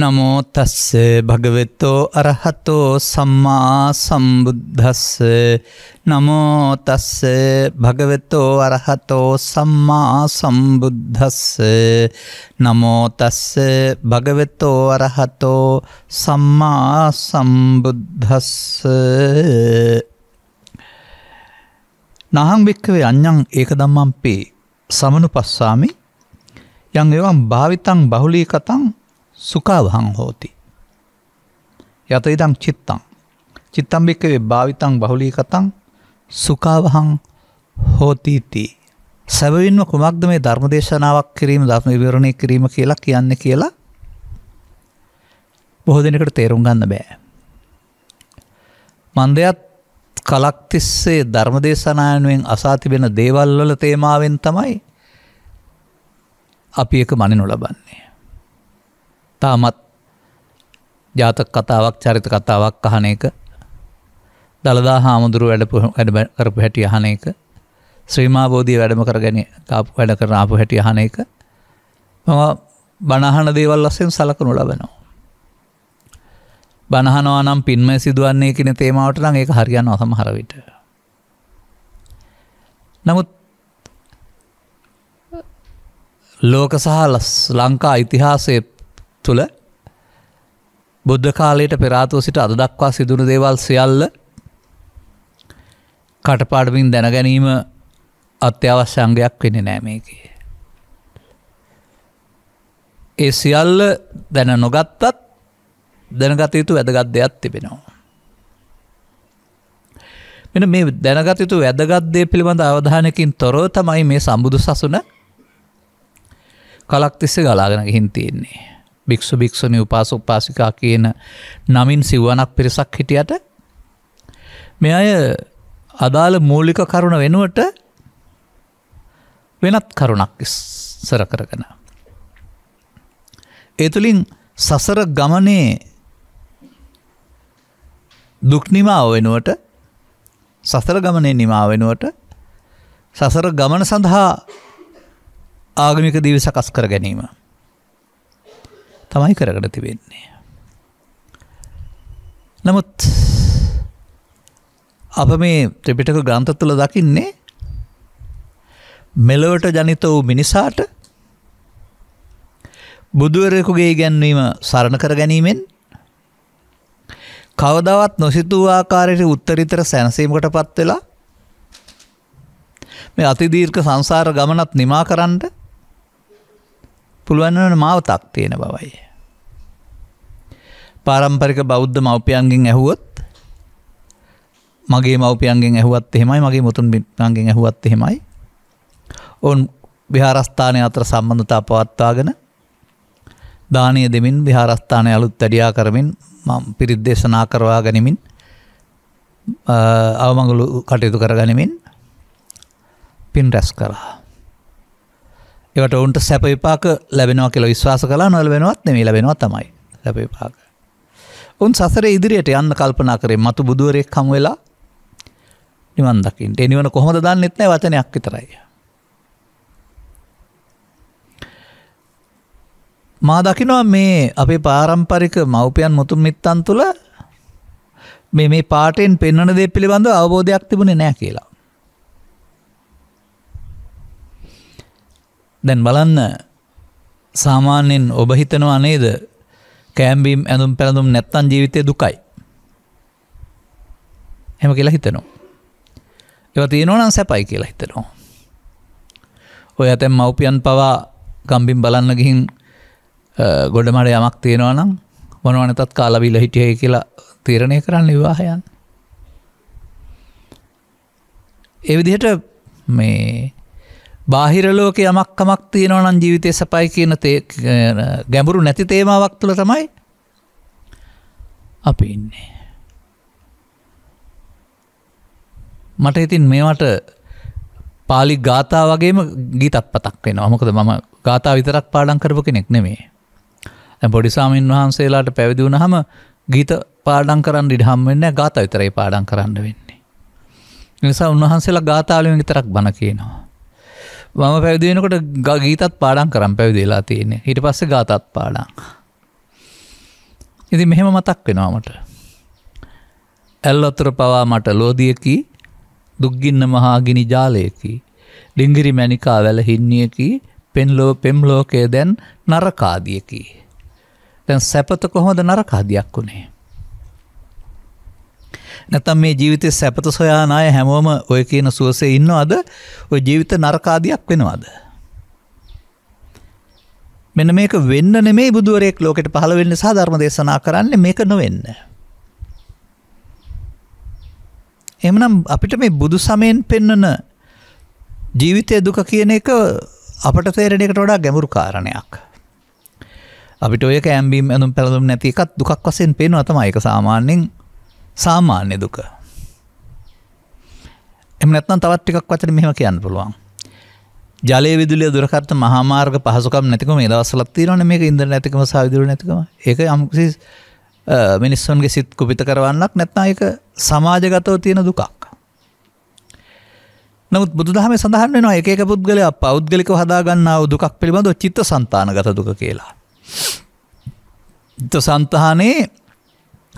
නමෝ තස්ස භගවෙතෝ අරහතෝ සම්මා සම්බුද්ධස්ස නමෝ තස්ස භගවෙතෝ අරහතෝ සම්මා සම්බුද්ධස්ස නමෝ තස්ස භගවෙතෝ අරහතෝ සම්මා සම්බුද්ධස්ස නහං භික්කවේ අඤ්ඤං ඒක ධම්මම්පේ සමනුපස්සාමි යං එවං භාවිතං බහුලී කතං සුඛාවහං හෝති. යත ඉදං චිත්තං. චිත්තම් භික්කවේ භාවිතං බහුලීකතං සුඛාවහං හෝතිති. සැබවින්ම කුමක්ද මේ ධර්මදේශනාවක් කිරීම ධර්ම විවරණය කිරීම කියලා කියන්න කියලා බොහෝ දෙනකට තේරුම් ගන්න බෑ. මන්දයත් කලක්තිස්සේ ධර්මදේශනායනුවෙන් අසා තිබෙන දේවල්වල තේමාවෙන් තමයි අපි එක මනිනු ලබන්නේ. තාමත් ජාතක කතාවක් චරිත කතාවක් අහන එක දළදා හාමුදුරු වැඩ කරපු හැටි අහන එක ශ්‍රීමාබෝධී වැඩම කරගෙන කාපු වැඩ කරන ආපු හැටි අහන එක මම බණහන දේවල් ලස්සෙන් සලකනු ලබනවා. බණහනවා නම් පින්ම සිදුවන්නේ කියන තේමාවට නම් ඒක හරියන්න අසමහරවිට. නමුත් ලෝක සහ ලංකා ඉතිහාසයේ තුළ බුද්ධ කාලයට පෙරාතෝ සිට අද දක්වා සිදුුණු දේවල් සියල්ල කටපාඩමින් දැනගැනීම අත්‍යවශ්‍ය අංගයක් වෙන නෑමේකි. ඒ සියල්ල දැන නොගත්තත් දැනගතයුතු වැදගත් දෙයක් තිබෙනවා. මෙන මේ දැනගතයුතු වැදගත්දේ පිළිබඳ අවධානකින් තොරව තමයි මේ සම්බුදු සසුන කලක්තිස්ස ගලාගෙන හින්තියෙන්නේ. භික්‍ෂු භික්‍ෂුණි උපාස උපාසිකා කියන නමින් සිව්ුවනක් පිරිසක් හිටියට මෙ අය අදාළ මූලික කරුණ වෙනුවට වෙනත් කරුණක් සර කරගන. ඒතුළින් සසර ගමනේ දුක්නිමාව වෙනුවට සසර ගමනය නිමා වෙනුවට සසර ගමන සඳහා ආගමික දීවි සකස් කර ගැනීම. තමයි කරකට තිබෙන්නේ. නමුත් අප මේ ත්‍රිපිටක ග්‍රන්ථ තුළ දකින්නේ මෙලොවට ජනිත වූ මිනිසාට බුදුවරෙකුගේ ඉගැන්වීම සරණ කර ගැනීමෙන් කවදවත් නොසිතූ ආකාරයට උත්තරිතර සැනසීමකට පත් වෙලා මේ අතිදීර්ක සංසාර ගමනත් නිමා කරන්න පුළුවන්වන මාවතක් තියෙන බවයි. පාරම්පරික බෞද්ධ මව්පියන්ගෙන් ඇහුවොත් මගේ මව්පියන්ගෙන් ඇහුවත් එහෙමයි මගේ මුතුන් බිත්නන්ගෙන් ඇහුවත් එහෙමයි ඔවුන් විහාරස්ථානය අතර සම්බන්ධතා පවත්වාගෙන දානය දෙමින් විහාරස්ථානය අලුත් වැඩියා කරමින් පිරිද්දේශනා කරවා ගනිමින් අවමඟුලු කටයුතු කර ගනිමින් පින් රැස් කරා. ඒකට ඔවුන්ට සැප විපාක ලැබෙනවා කියලා විශ්වාස කලා නොල් වෙනවත් නෙමී ලැබෙනවා තමයි ලැබවිපාක. උන් සසර ඉදිරියට යන්න කල්පනා කරේ මතු බුදුවරෙක් කම් වෙලා නිවන්දකින්ට එනිවන කොහොඳ දන්න එත්නෑ වචනයක් විතරයි. මා දකිනවා මේ අපේ පාරම්පරික මව්පයන් මුතුන් මිත්තන් තුළ මේ මේ පාටෙන් පෙන්වන දෙ පිළිබඳ අවබෝධයක් තිබුණේ නෑ කියලා. දැන් බලන්න සාමාන්‍යයෙන් ඔබ හිතනවා නේද කෑම්බීම් ඇඳුම් පැළඳුම් නැත්තන් ජීවිතය දුකයි. හැම කියලා හිතනවා. එව තියෙනවනම් සැපයි කියලා හිතනවා. ඔය ඇතැම් මව්පියන් පවා ගම්බිම් බලන්න ගිහින් ගොඩමට යමක් තියෙනවා නම් මොනවනතත් කාලවිල හිටියය කියලා තීරණය කරන්න විවාහයන්. එවිදිහට මේ බාහිරලෝක යමක්කමක් තියෙනවා නම් ජීවිතය සපයි කියන ගැඹුරු නැති තේමාවක් තුළ තමයි අපි ඉන්නේ. මට ඉතින් මේවට පාලි ගාථා වගේම ගීතත් පතක් වෙන අමකද මම ගාථා විතරක් පාඩන් කරපු කෙනෙක් නෙමේ. පොඩිසාමීන් වහන්සේලාට පැවිදිවුණ හම ගීත පාඩන් කරන්න ඉඩහම් වෙන්න ගාත විතරයි පාඩන් කරන්න වෙන්නේ. නිසා උන්වහන්සේලා ගාථාලින් විතරක් බණ කියනවා. මම පැවිදිවෙනකොට ගීතත් පාඩන් කරම් පැවිදිලා තියෙන්නේ හිට පස්ස ගාතත් පාඩන් ඉති මෙහෙම මතක් වෙනවාමට ඇල්ලොත්තර පවා මට ලෝදියකි දුක්ගින්න මහාගිනි ජාලයකි ඩිංගිරි මැනිකා වැල හින්නියකි පෙන්ලෝ පෙම්ලෝකය දැන් නරකාදියකි තැන් සැපත කොහොද නරකාදයක් වුණේ නැතම් මේ ජීවිතය සැපත සොයානාය හැමෝම ඔය කියන සුවසේ ඉන්නවාද ඔය ජීවිත නරකාදයක් වෙනවාද. මෙන මේක වෙන්න නෙමේ බුදුවරෙක් ලෝකට පහළවෙන්න සාධර්ම දේශනා කරන්න මේක නොවෙන්න. එමනම් අපිට මේ බුදු සමයෙන් පෙන්නන ජීවිතය දුක කියන එක අපට තේරෙන එකට වඩා ගැමුරු කාරණයක්. අපිට ඔය කෑම්බීම් ඇඳුම් පැළඳුම් නැති එකත් දුකක් වසයෙන් පෙන්වා තමයි එක සාමාන්‍යෙන් සාමාන්‍ය දුක. එම නැත්නම් තවත් ටිකක් වචන මෙහෙම කියන්න පුළුවන්. ජලය විදුලිය දුරකරත මහාමාර්ග පහසුකම් නැතිකම මේ දවස්වලත් තියෙනවනේ මේක ඉන්ධන නැතිකම සහ විදුලිය නැතිකම. ඒක යම්කිසි මිනිස්සුන්ගේ සිත් කුපිත කරවන්නක් නැත්නම් ඒක සමාජගතව තියෙන දුකක්. නමුත් බුදුදහම සඳහන් වෙනවා එක එක පුද්ගලයා පෞද්ගලිකව හදාගන්නා වූ දුකක් පිළිබඳව චිත්ත සන්තානගත දුක කියලා. චිත්ත සන්තානයේ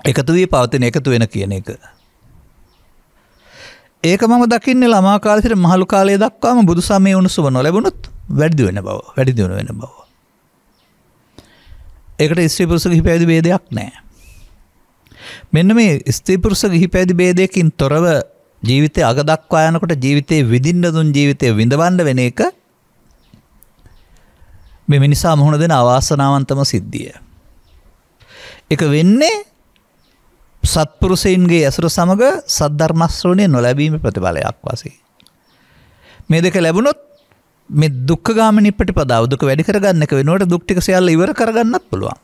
එකතු වී පවතින එකතු වෙන කියන එක. ඒක මම දකින්න ළමාකාලසිට මහළු කාලය දක්වාම බුදු සමය උණුසුම නොලැබුණුත් වැඩි වෙන බව වැඩිදිුණු වෙන බව. එකට ස්ත්‍රීපුරුස ගහි පැදි බේදයක් නෑ. මෙන්න මේ ස්ත්‍රීපුරුස ගිහි පැදි බේදයකින් තොරව ජීවිතය අගදක්වා යනකොට ජීවිතයේ විදින්න දුන් ජීවිතය විඳවන්න වෙන එක මෙ මිනිසා මුහුණ දෙන අවාසනාවන්තම සිද්ධිය. එක වෙන්නේ සත්පුරුසයන්ගේ ඇසුර සමඟ සද්ධර්මස්ශ්‍රවණය නොලැබීම ප්‍රතිඵලයක් වසේ. මේ දෙක ලැබුණොත් මෙ දුක් ගාමනි පට පදවදුක වැඩි කරගන්න එක වෙනට දුක්ටික සයාල ඉවර කරගන්නත් පුළුවන්.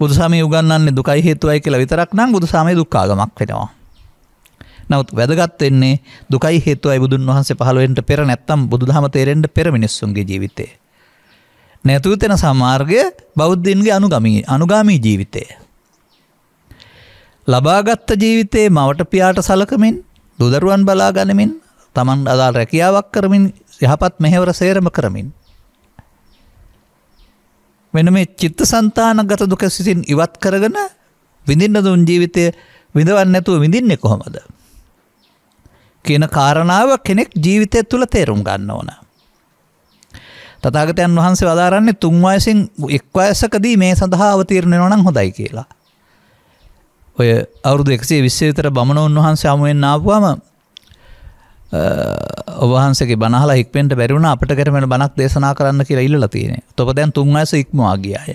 බුදුසාම උගන්නන්නේ දුකයි හේතුවයි කියලා විතරක් නම් බුදුසාමය දුක්කාගමක් වෙනවා. නවත් වැදගත්වෙන්නේ දුකයි හේතුවයි බුදුන් වහන්සේ පහළුවෙන්ට පෙර නැත්තම් බුදුහම තේරෙන්ට පෙර මිනිස්සුන්ගේ ජීවිතේ. නැතුවතෙන සමාර්ගය බෞද්ධන්ගේ අනුගමී අනුගාමී ජීවිතය. ලබාගත්ත ජීවිතයේ මවට පියාට සලකමින් දුදරුවන් බලාගනිමින් තමන් අදාල් රැකියාවක් කරමින් යහපත් මෙහෙවර සේරම කරමින්. වෙන මේ චිත්ත සන්තානගත දුක සිසින් ඉවත් කරගෙන විඳින්න දුන් ජීවිතය විඳවන්න නැතුව විඳින්නේ කොහොමද. කියන කාරණාව කෙනෙක් ජීවිතය තුළ තේරුම් ගන්න ඕන. තතාගතයන් වහන්සේ වදාරන්නේ තුන්වයසින් එක් අයසකදී මේ සඳහා අවතීරණය නොනම් හොඳයි කියලා. ඔය අවුරුදු එකසේ විශ්වවිතර බමණවන් වහන්සේ අමුවෙන් ආපුවම ඔවහන්සේ බනහලා ඉක්මෙන්ට බැරිවුණ අපට කරමෙන බනක් දේශනා කරන්න කියලා ඉල්ල තියෙන තොප දැන් තුන් අයස ඉක්මවා ගියාය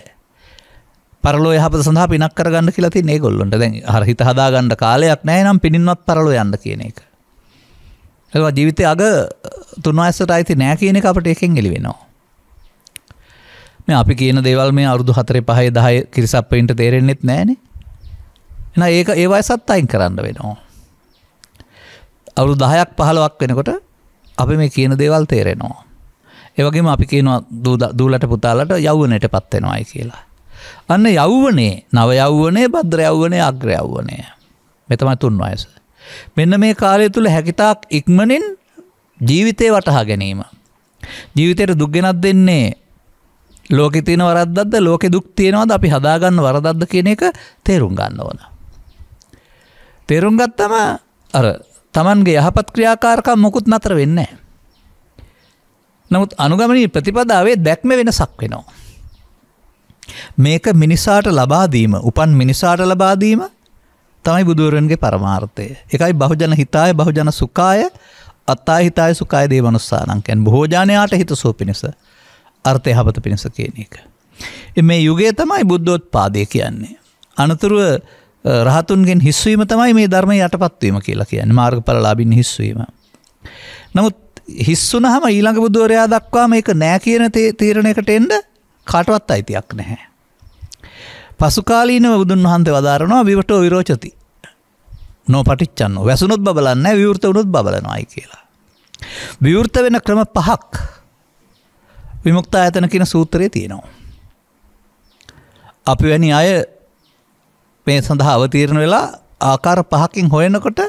පරලෝ යහපත සඳහා පිනක් කරගන්න කියලති ඒ ගොල්ලොන්ට දැන් හරහිත හදාගන්නඩ කාලයක් නෑ නම් පිණින්වත් පරලෝ යන්න කියන එක එවා ජීවිතය අග තුන් අයසට අයිති නෑ කියන එක අපට එකෙන් එලි වෙනවා මේ අපි කියන දේවල් මේ අවුදු හතර පහය දහය කිරිසප්පයින්ට තේරෙන්නෙත් නෑනේ එන ඒක ඒවයි සත් අයින් කරන්න වෙනවා. අවුරු දහයක් පහළවක් වෙනකොට අපි මේ කියන දේවල් තේරෙනවා. ඒවගේම අපි කියනවා දූලට පුතාලට යව්වනයට පත්වෙනවායි කියලා. අන්න යව්වනේ නව යව්වනේ බද්‍ර යව්වනය අග්‍ර යව්වනය මෙතම තුන් අයස. මෙන්න මේ කාලය තුළ හැකිතාක් ඉක්මනින් ජීවිතය වටහා ගැනීම. ජීවිතයට දුක්ගෙනත් දෙන්නේ ලෝකෙ තියෙන වරද්දද ලෝකෙ දුක් තියෙනවද අපි හදාගන්න වරදද්ද කියන එක තේරුම් ගන්න ඕනා. තේරුම් ගත්තම අර තමන්ගේ යහපත් ක්‍රියාකාරකම් මොකුත් නතර වෙන්න. නමුත් අනුගමනී ප්‍රතිපදාවේ දැක්ම වෙනසක් වෙනවා. මේක මිනිසාට ලබාදීම උපන් මිනිසාට ලබාදීම තමයි බුදුවරන්ගේ පරමාර්ථය එකයි බහුජන හිතාය බහුජන සුකාය අත්තා හිතාය සුකාය දේ මනුස්සානංකැන් බහෝජානයාට හිතසෝ පිණිස අර්ථය හපත පිණිස කියන එක. මේ යුගේ තමයි බුද්ධෝත් පාදය කියන්නේ. අනතුරුව රහතුන්ගෙන් හිස්වීම තමයි මේ ධර්ම යටපත්වීම කියලා කියන මාර්ග පරලාබින් හිස්වීම. නමුත් හිස්සුන හම ඊළඟ බුදුවරයා දක්වා මේක නෑ කියන තීරණයකට එන්ඩ කටවත් අයිතියක් නැහැ. පසුකාලීනව බුදුන් වහන්සේ වදාරනවා විවටෝ විරෝචති නෝ පටිච්චන්න වැසුනුත් බලන්න විවෘත වුණුත් බලනවායි කියලා. විවෘත වෙන ක්‍රම පහක් විමුක්තා ඇතන කියන සූත්‍රය තියෙනවා. අපි වැනි අය මේ සඳහා අවතීරණ වෙලා ආකාර පහකින් හොයනකොට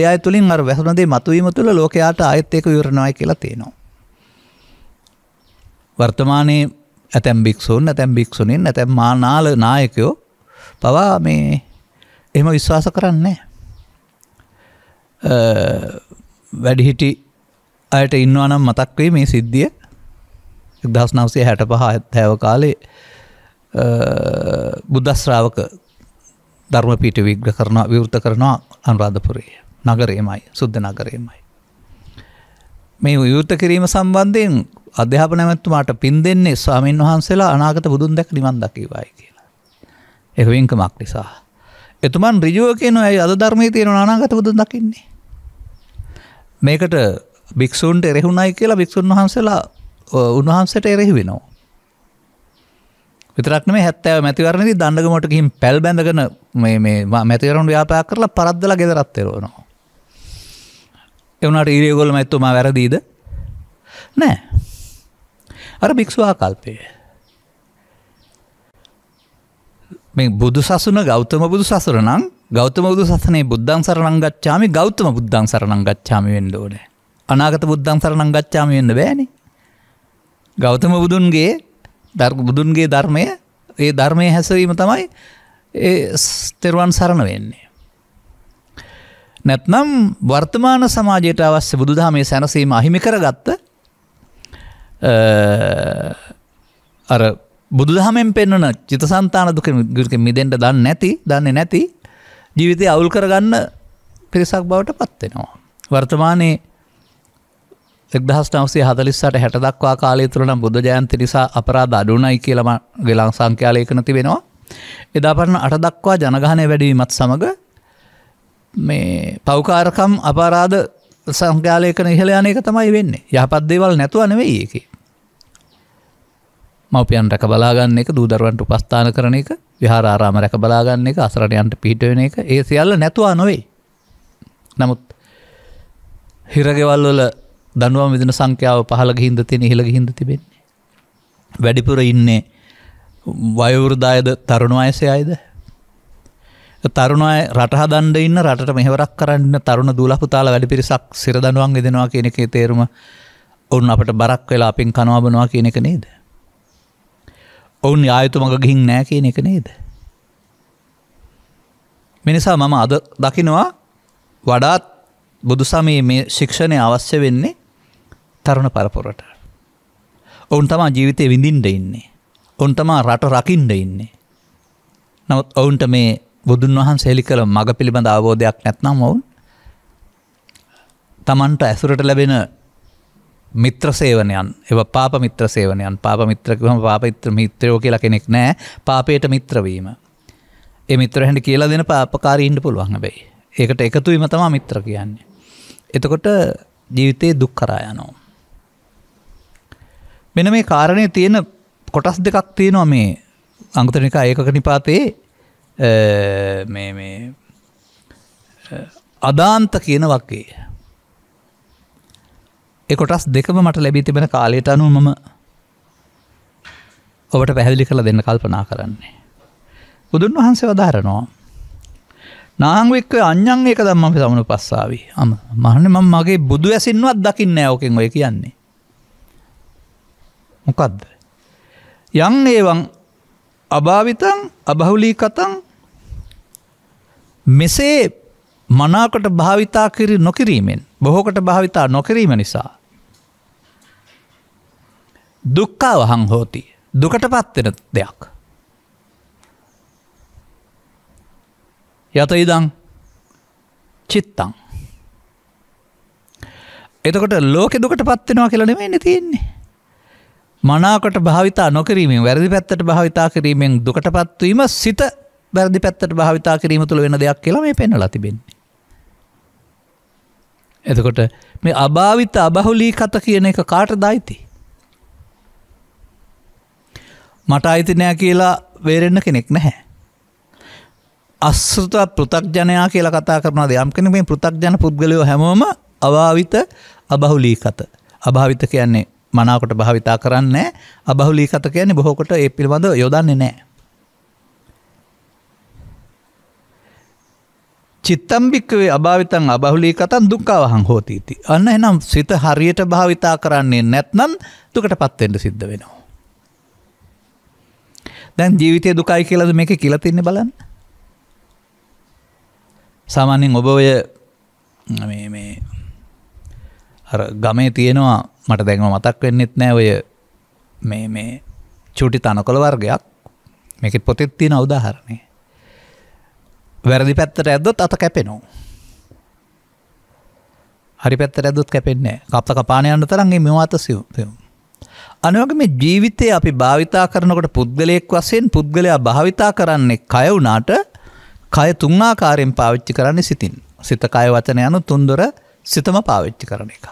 ඒ අය තුළින් අර වැසුනදේ මතුවීම තුළ ලෝකයාට ආයත් ඒක විවරණයි කියලා තියෙනවා. වර්තමානයේ ඇතැම් භික්ෂූන් ඇතැම් භික්ෂුණින් ඇතැම් මානාල නායකයෝ පවා මේ එහෙම විශ්වාස කරන්නේ වැඩිහිටි අයට ඉන්නවා නම් මතක් වෙයි මේ සිද්ධිය 1965 හැට පහ ඇත්තෑව කාලේ බුද්ධ ශ්‍රාවක ධර්මපීට විග්‍ර කරනවා විවෘත කරනවා අනුරාධපුරයේ නගරේමයි සුද්ධ නගරේමයි. මේ විවෘත කිරීම සම්බන්ධයෙන් අධ්‍යාපන ඇමැත්තුමාට පින් දෙන්නේ ස්වාමීන් වහන්සේලා අනාගත බුදුන් දැක නිවන් දකිවයි කියලා. ඒ වෙන්කමක් නිසා. එතුමන් ඍජුව කියනවා ඇයි අද ධර්මයේ තියෙන අනාගත බුදුන් දකින්නේ. මේකට භික්ෂූන්ට එරෙහුණයි කියලා භික්ෂුන් වහන්සේලා උන්වහන්සේට එරෙහි වෙනවා. විතරක්න මේ හැත්තෑ මැතිවරණදි දන්නගමටකින් පැල් බැඳගෙන මේ මැතිවරුන් ව්‍යාපා කරලා පරද්දල ගෙදරත්තෙරවනවා. එවනට ඊරයගොල මැත්තුම වැරදීද නෑ අර භික්ෂවා කල්පය. මේ බුදු සසුන ගෞතම බුදු සසර නම් ගෞතම බුදු සසනේ බුද්ධන් සරණං ගච්ඡාමි ගෞතම බුද්ධන් සරණං ගච්ඡාමි වෙන්න ඕනේ. අනාගත බුද්ධන් සරණං ගච්ඡාමි වෙන්න බෑනේ. ගෞතම බුදුන්ගේ ධර්ග බුදුන්ගේ ධර්මය ඒ ධර්මය හැසරීම තමයි ඒ තෙරුවන් සරණ වෙන්නේ. නැත්නම් වර්තමාන සමාජයට අවස්්‍ය බුදුදහමේ සැනසීම අහිමි කරගත්ත අර බුදුදහමෙන් පෙන්වන චිත සන්තාන දුක ගික මිදෙන්ට දන්න නැති දන්නේ නැති ජීවිතය අවුල් කරගන්න පිරිසක් බවට පත්වෙනවා. වර්තමානයේ එක්දහස් නවසේ හදලිස්සට හැටදක්වා කාලය තුළන බුද්ධ ජයන්ති නිසා අපරාධ අඩුනයි කියලම ගෙලාං සංඛ්‍යාලයකන තිබෙනවා. එදාපරන අටදක්වා ජනගානය වැඩීමත් සමඟ මේ පෞකාරකම් අපරාධ සංඛ්‍යාලයකන ඉහල යනක තමයි වෙන්න යහපත්දේවල් නැතුව නෙවෙයි ඒක. මවපියන් රැක බලාගන්න එක දූදරුවන්ට උපස්ථාන කරන එක විහාරාරාම රැක බලාගන්න එක අසරටයන්ට පිහිටවෙන එක ඒ සියල්ල නැතුවා නොවේ. නමුත් හිරගෙවල්වල දනුවම විදින සංඛ්‍යාව පහළ හින්ද තියෙන හිළග හිද තිබෙන්නේ වැඩිපුර ඉන්නේ වයවෘදායද තරුණ අයසය අයිද තරුණ රටහ දන්ඩ ඉන්න රට මෙහවරක් කරන්න තරුණ දුලපුතාල වැඩි පිරිසක් සිරදනුවන් දෙෙනවා කියනෙකේ තේරුම ඔවුන් අපට බරක් වෙලා අපින් කනවාබනවා කියන එක නේද ඔවුන් යායුතු මඟ ගිහින් නෑ කියන එක නේද මිනිසා මම අද දකිනවා වඩාත් බුදුසමයේ මේ ශික්ෂණය අවශ්‍ය වෙන්නේ තරුණ පරපුරට. ඔවුන් තමා ජීවිතය විඳින්ට ඉන්නේ. ඔවුන් තමා රට රකින්ට ඉන්නේ. නවත් ඔවුන්ට මේ බුදුන් වහන් සෙලි කළ මඟ පිළිබඳ අවබෝධයක් නැත්නම් ඔවුන් තමන්ට ඇසුරට ලැබෙන මිත්‍ර සේවනයන් එව පාප මිත්‍ර සේවනයන් පාප මිත්‍රකම පාපිත්‍ර මිත්‍රයෝ කියලා කෙනෙක් නෑ පාපයට මිත්‍රවීම. ඒ මිත්‍රහැට කියලා දෙන පාපකාරීන්ට පුළුවන් බැයි. ඒකට එකතුවීම තමා මිත්‍ර කියන්නේ. එතකොට ජීවිතයේ දුක් කරා යනවා. මෙන මේ කාරණය තියෙන කොටස් දෙකක් තියෙනවා මේ අංගතරනික ඒකක නිපාතයේ මේ මේ අදාන්ත කියන වක්කේ එකොටස් දෙකම මට ලැබී තිබෙන කාලයට අනු මම ඔබට පැහැදිලි කළ දෙන්න කල්පනා කරන්නේ. බුදුන් වහන්සේ වදාරනවා. නාංවික්ක අන්‍යන් ඒක දම්ම අපි සමනු පස්සාාවී අම මහන මං මගේ බුදු ඇසින්වත් දකින්න ඕකෙන් ඔය කියන්නේ. මොකක්ද. යං ඒවන් අභාවිතන් අබහුලී කතන් මෙසේ මනාකොට භාවිතා කිරි නොකිරීමෙන් බොහෝකට භාවිතා නොකිරීම නිසා. දුක්කාවහං හෝති දුකට පත්වෙන දෙයක්. යත ඉදං චිත්තං. එතකොට ලෝකෙ දුකට පත්වෙනවා කියලනෙම එන තියෙන්නේ. මනාකොට භාවිතා නොකිරීමෙන් වැරදි පැත්තට භාවිතා කිරීමෙන් දුකට පත්වීම සිත වැරදි පැත්තට භාවිතා කිරීම තුළ වෙන දෙයක් කියලා මේ පෙන්නලා තිබෙන්නේ. එතකොට මේ අභාවිත අබහුලී කත කියන එක කාට දයිති. මට අයිති නෑ කියලා වේරෙන්න කෙනෙක් නැහැ. අස්සෘත පෘතක්ජනයා කියලා කතා කරන දෙයම් කෙන මේ පෘතක්ජන පුද්ගලයෝ හැමෝම අභාවිත අබහුලී කත. අභාවිත කියන්නේ මනාකොට භාවිතා කරන්න අබහුලී කත කියන්නේ බොහෝකොට ඒ පිළිබඳ යොදන්නේ නෑ. චිත්තම්භික්කවේ අභාවිතන් අබහුලී කතන් දුක්කාවහං හෝතීති. අන්න එනම් සිත හරියට භාවිතා කරන්නේ නැත්නම් දුකට පත්වෙන්ට සිද්ධ වෙනවා. දැන් ජීවිතය දුකයි කියලද මේක කියලතින්නේ බලන්න. සාමාන්‍යෙන් ඔබ ඔය ගමේ තියෙනවා මට දැන්ව මතක් වෙන්නෙත් නෑ ඔය මේ මේ චුටි තනකොළ වර්ගයක් මේක පොතෙත් තියෙන අවදාහරණය වැරදි පැත්තට ඇද්දොත් අත කැපෙනවා හරි පැත්තට ඇදොත් කැපෙන්නේ කප්ත කපානයන්න තරන්ගේ මෙවා අත සිවම් අනවගේ මේ ජීවිතය අපි භාවිතා කරනකොට පුද්ගලයෙක් වසයෙන් පුද්ගලයා භාවිතා කරන්නේ කයවුනාට කය තුන්ආකාරයෙන් පාවිච්චි කරන්නේ සිතින් සිත කය වචන යනු තුන්දොර සිතම පාවිච්චි කරන එකක්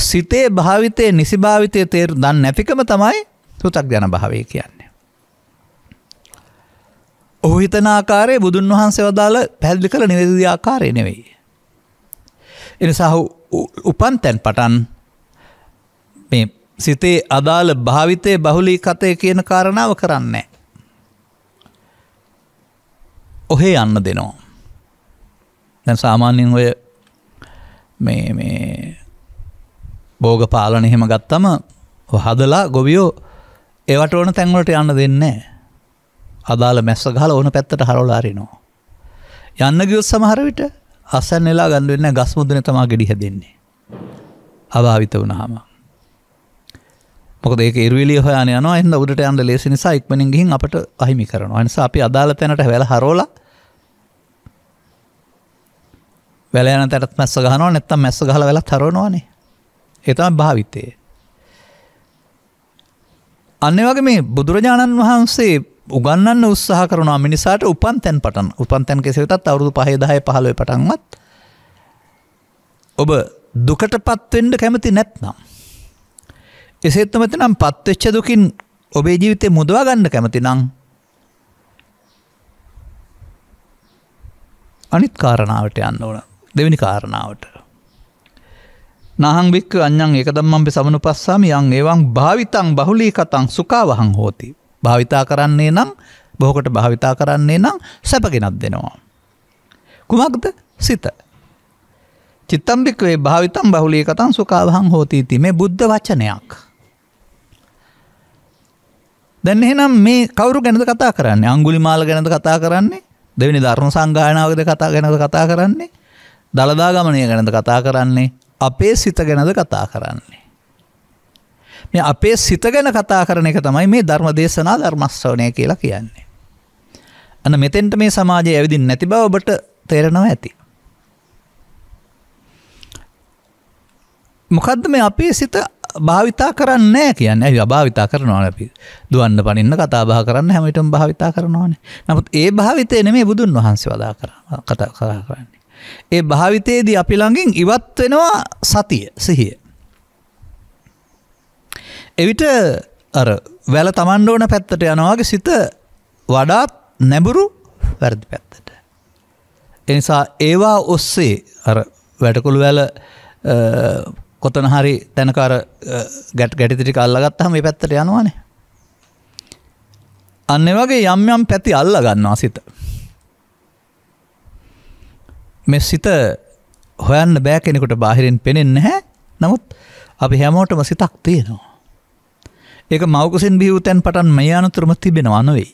සිතේ භාවිතය නිසි භාවිතය තේරු දන්න නැතිකම තමයි තුතක් ජන භාවය කියන්නේ. ඔහු හිතනාකාරය බුදුන් වහන්සේ වදාළ පැල්දි කළ නිවැදදි ආකාරය නෙවෙයි. එනිසාහු උපන් තැන් පටන් මේ සිතේ අදාළ භාවිතය බහුලි කතය කියන කාරණාව කරන්නේ. ඔහේ යන්න දෙනවා. දැන් සාමාන්‍යෙන් ඔය මේ බෝග පාලන එහෙම ගත්තම හදලා ගොවියෝ ඒවට ඕන තැන්වලට යන්න දෙන්නේ අදාළ මැස්ස ගහල ඕන පැත්තට හරෝලාරිනවා. යන්න ගියොත් සමහරවිට අසැන් එලා ගන්නුවන්න ගස් මුදන තමා ගෙඩි හැදෙන්නේ. අභාවිත වුණහම. මොකදේ ඉරවිලි හොයන යන එන්න උඩට අන්ඩ ලේසි නිසා ඉක්මනින් ගිහින් අපට අහිමි කරනවා නිසා අපි අදාළ තැනට වැල හරෝලා වැලයන තැත් මැස්ස ගහනවා නැත්තම් මැස්ස ගහල වෙලා තරනවානේ එතම භාවිතය. අන්න වගේ මේ බුදුරජාණන් වහන්සේ උගන්නන්න උත්සාහ කරනවා මිනිසාට උපන් තැන් පටන් උපන් තැන් කෙසේතත් අවුරුදු පහේදාය පහළොව පටන්වත් ඔබ දුකට පත්වෙන්ඩ කැමති නැත්නම්. එසේත්තමති නම් පත්වෙච්ච දුකින් ඔබේ ජීවිතය මුදවා ගන්න කැමති නං අනිත් කාරණාවට යන්න ඕන දෙවිනි කාරණාවට නහංභික්ක අන්‍යන් එකදම්මම්පි සමනු පස්සාම යන් ඒවන් භාවිතං බහුලී කතං සුකාවහං හෝති. භාවිතා කරන්නේ නම් බොහොකට භාවිතා කරන්නේ නම් සැපගෙනත් දෙනවා. කුමක්ද සිත. චිත්තම්භික්වේ භාවිතම් බහුලී කතන් සුකාවහං හෝතීති මේ බුද්ධ වචනයක්. දැන් එහෙනම් මේ කවරු ගැනද කතා කරන්නේ අංගුලි මාල ගැනද කතා කරන්නේ දෙවිනි ධර්ම සංගායනාවද කතා ගැනද කතා කරන්නේ දළදා ගමනය ගැනද කතා කරන්නේ අපේ සිත ගැනද කතා කරන්නේ. මේ අපේ සිත ගැන කතා කරන එක තමයි මේ ධර්ම දේශනා ධර්මස්වනය කියලා කියන්නේ. අන මෙතෙන්ට මේ සමාජය ඇවිදින් නැති බව ඔබට තේරෙනව ඇති. මොකක්ද මේ අපේ සිත භාවිතා කරන්න කියන්න ඇ අභාවිතා කරනවා නැපි දුවන්න පනින්න කතාබා කරන්න හැමටම භාවිතා කරනවානේ නමුත් ඒ භාවිතය නෙමේ බුදුන් වහන්සේ වදා කර කතා කරා කරන්නේ ඒ භාවිතයේදී අපි ළඟින් ඉවත් වෙනවා සතිය සිහිය. එවිට අර වැල තමන්ඩ ඕන පැත්තට යනවාගේ සිත වඩාත් නැඹුරු වැරදි පැත්තට. එනිසා ඒවා ඔස්සේ අර වැටකුළු වැල කොතන හරි තැනකාර ගැට් ගැටිතිටි අල්ලගත්තහම මේ පැත්තට යනවානේ. අන්න වගේ යම් යම් පැති අල්ල ගන්නවා සිත. මෙ සිත හොයන්න බෑ කෙනෙකුට බාහිරෙන් පෙනෙන් නැහැ නමුත් අපි හැමෝටම සිතක් තියෙනවා. ඒක මෞකසින් බිහිවතැන් පටන් මේ අනතුරම තිබෙනවා නොවෙයි.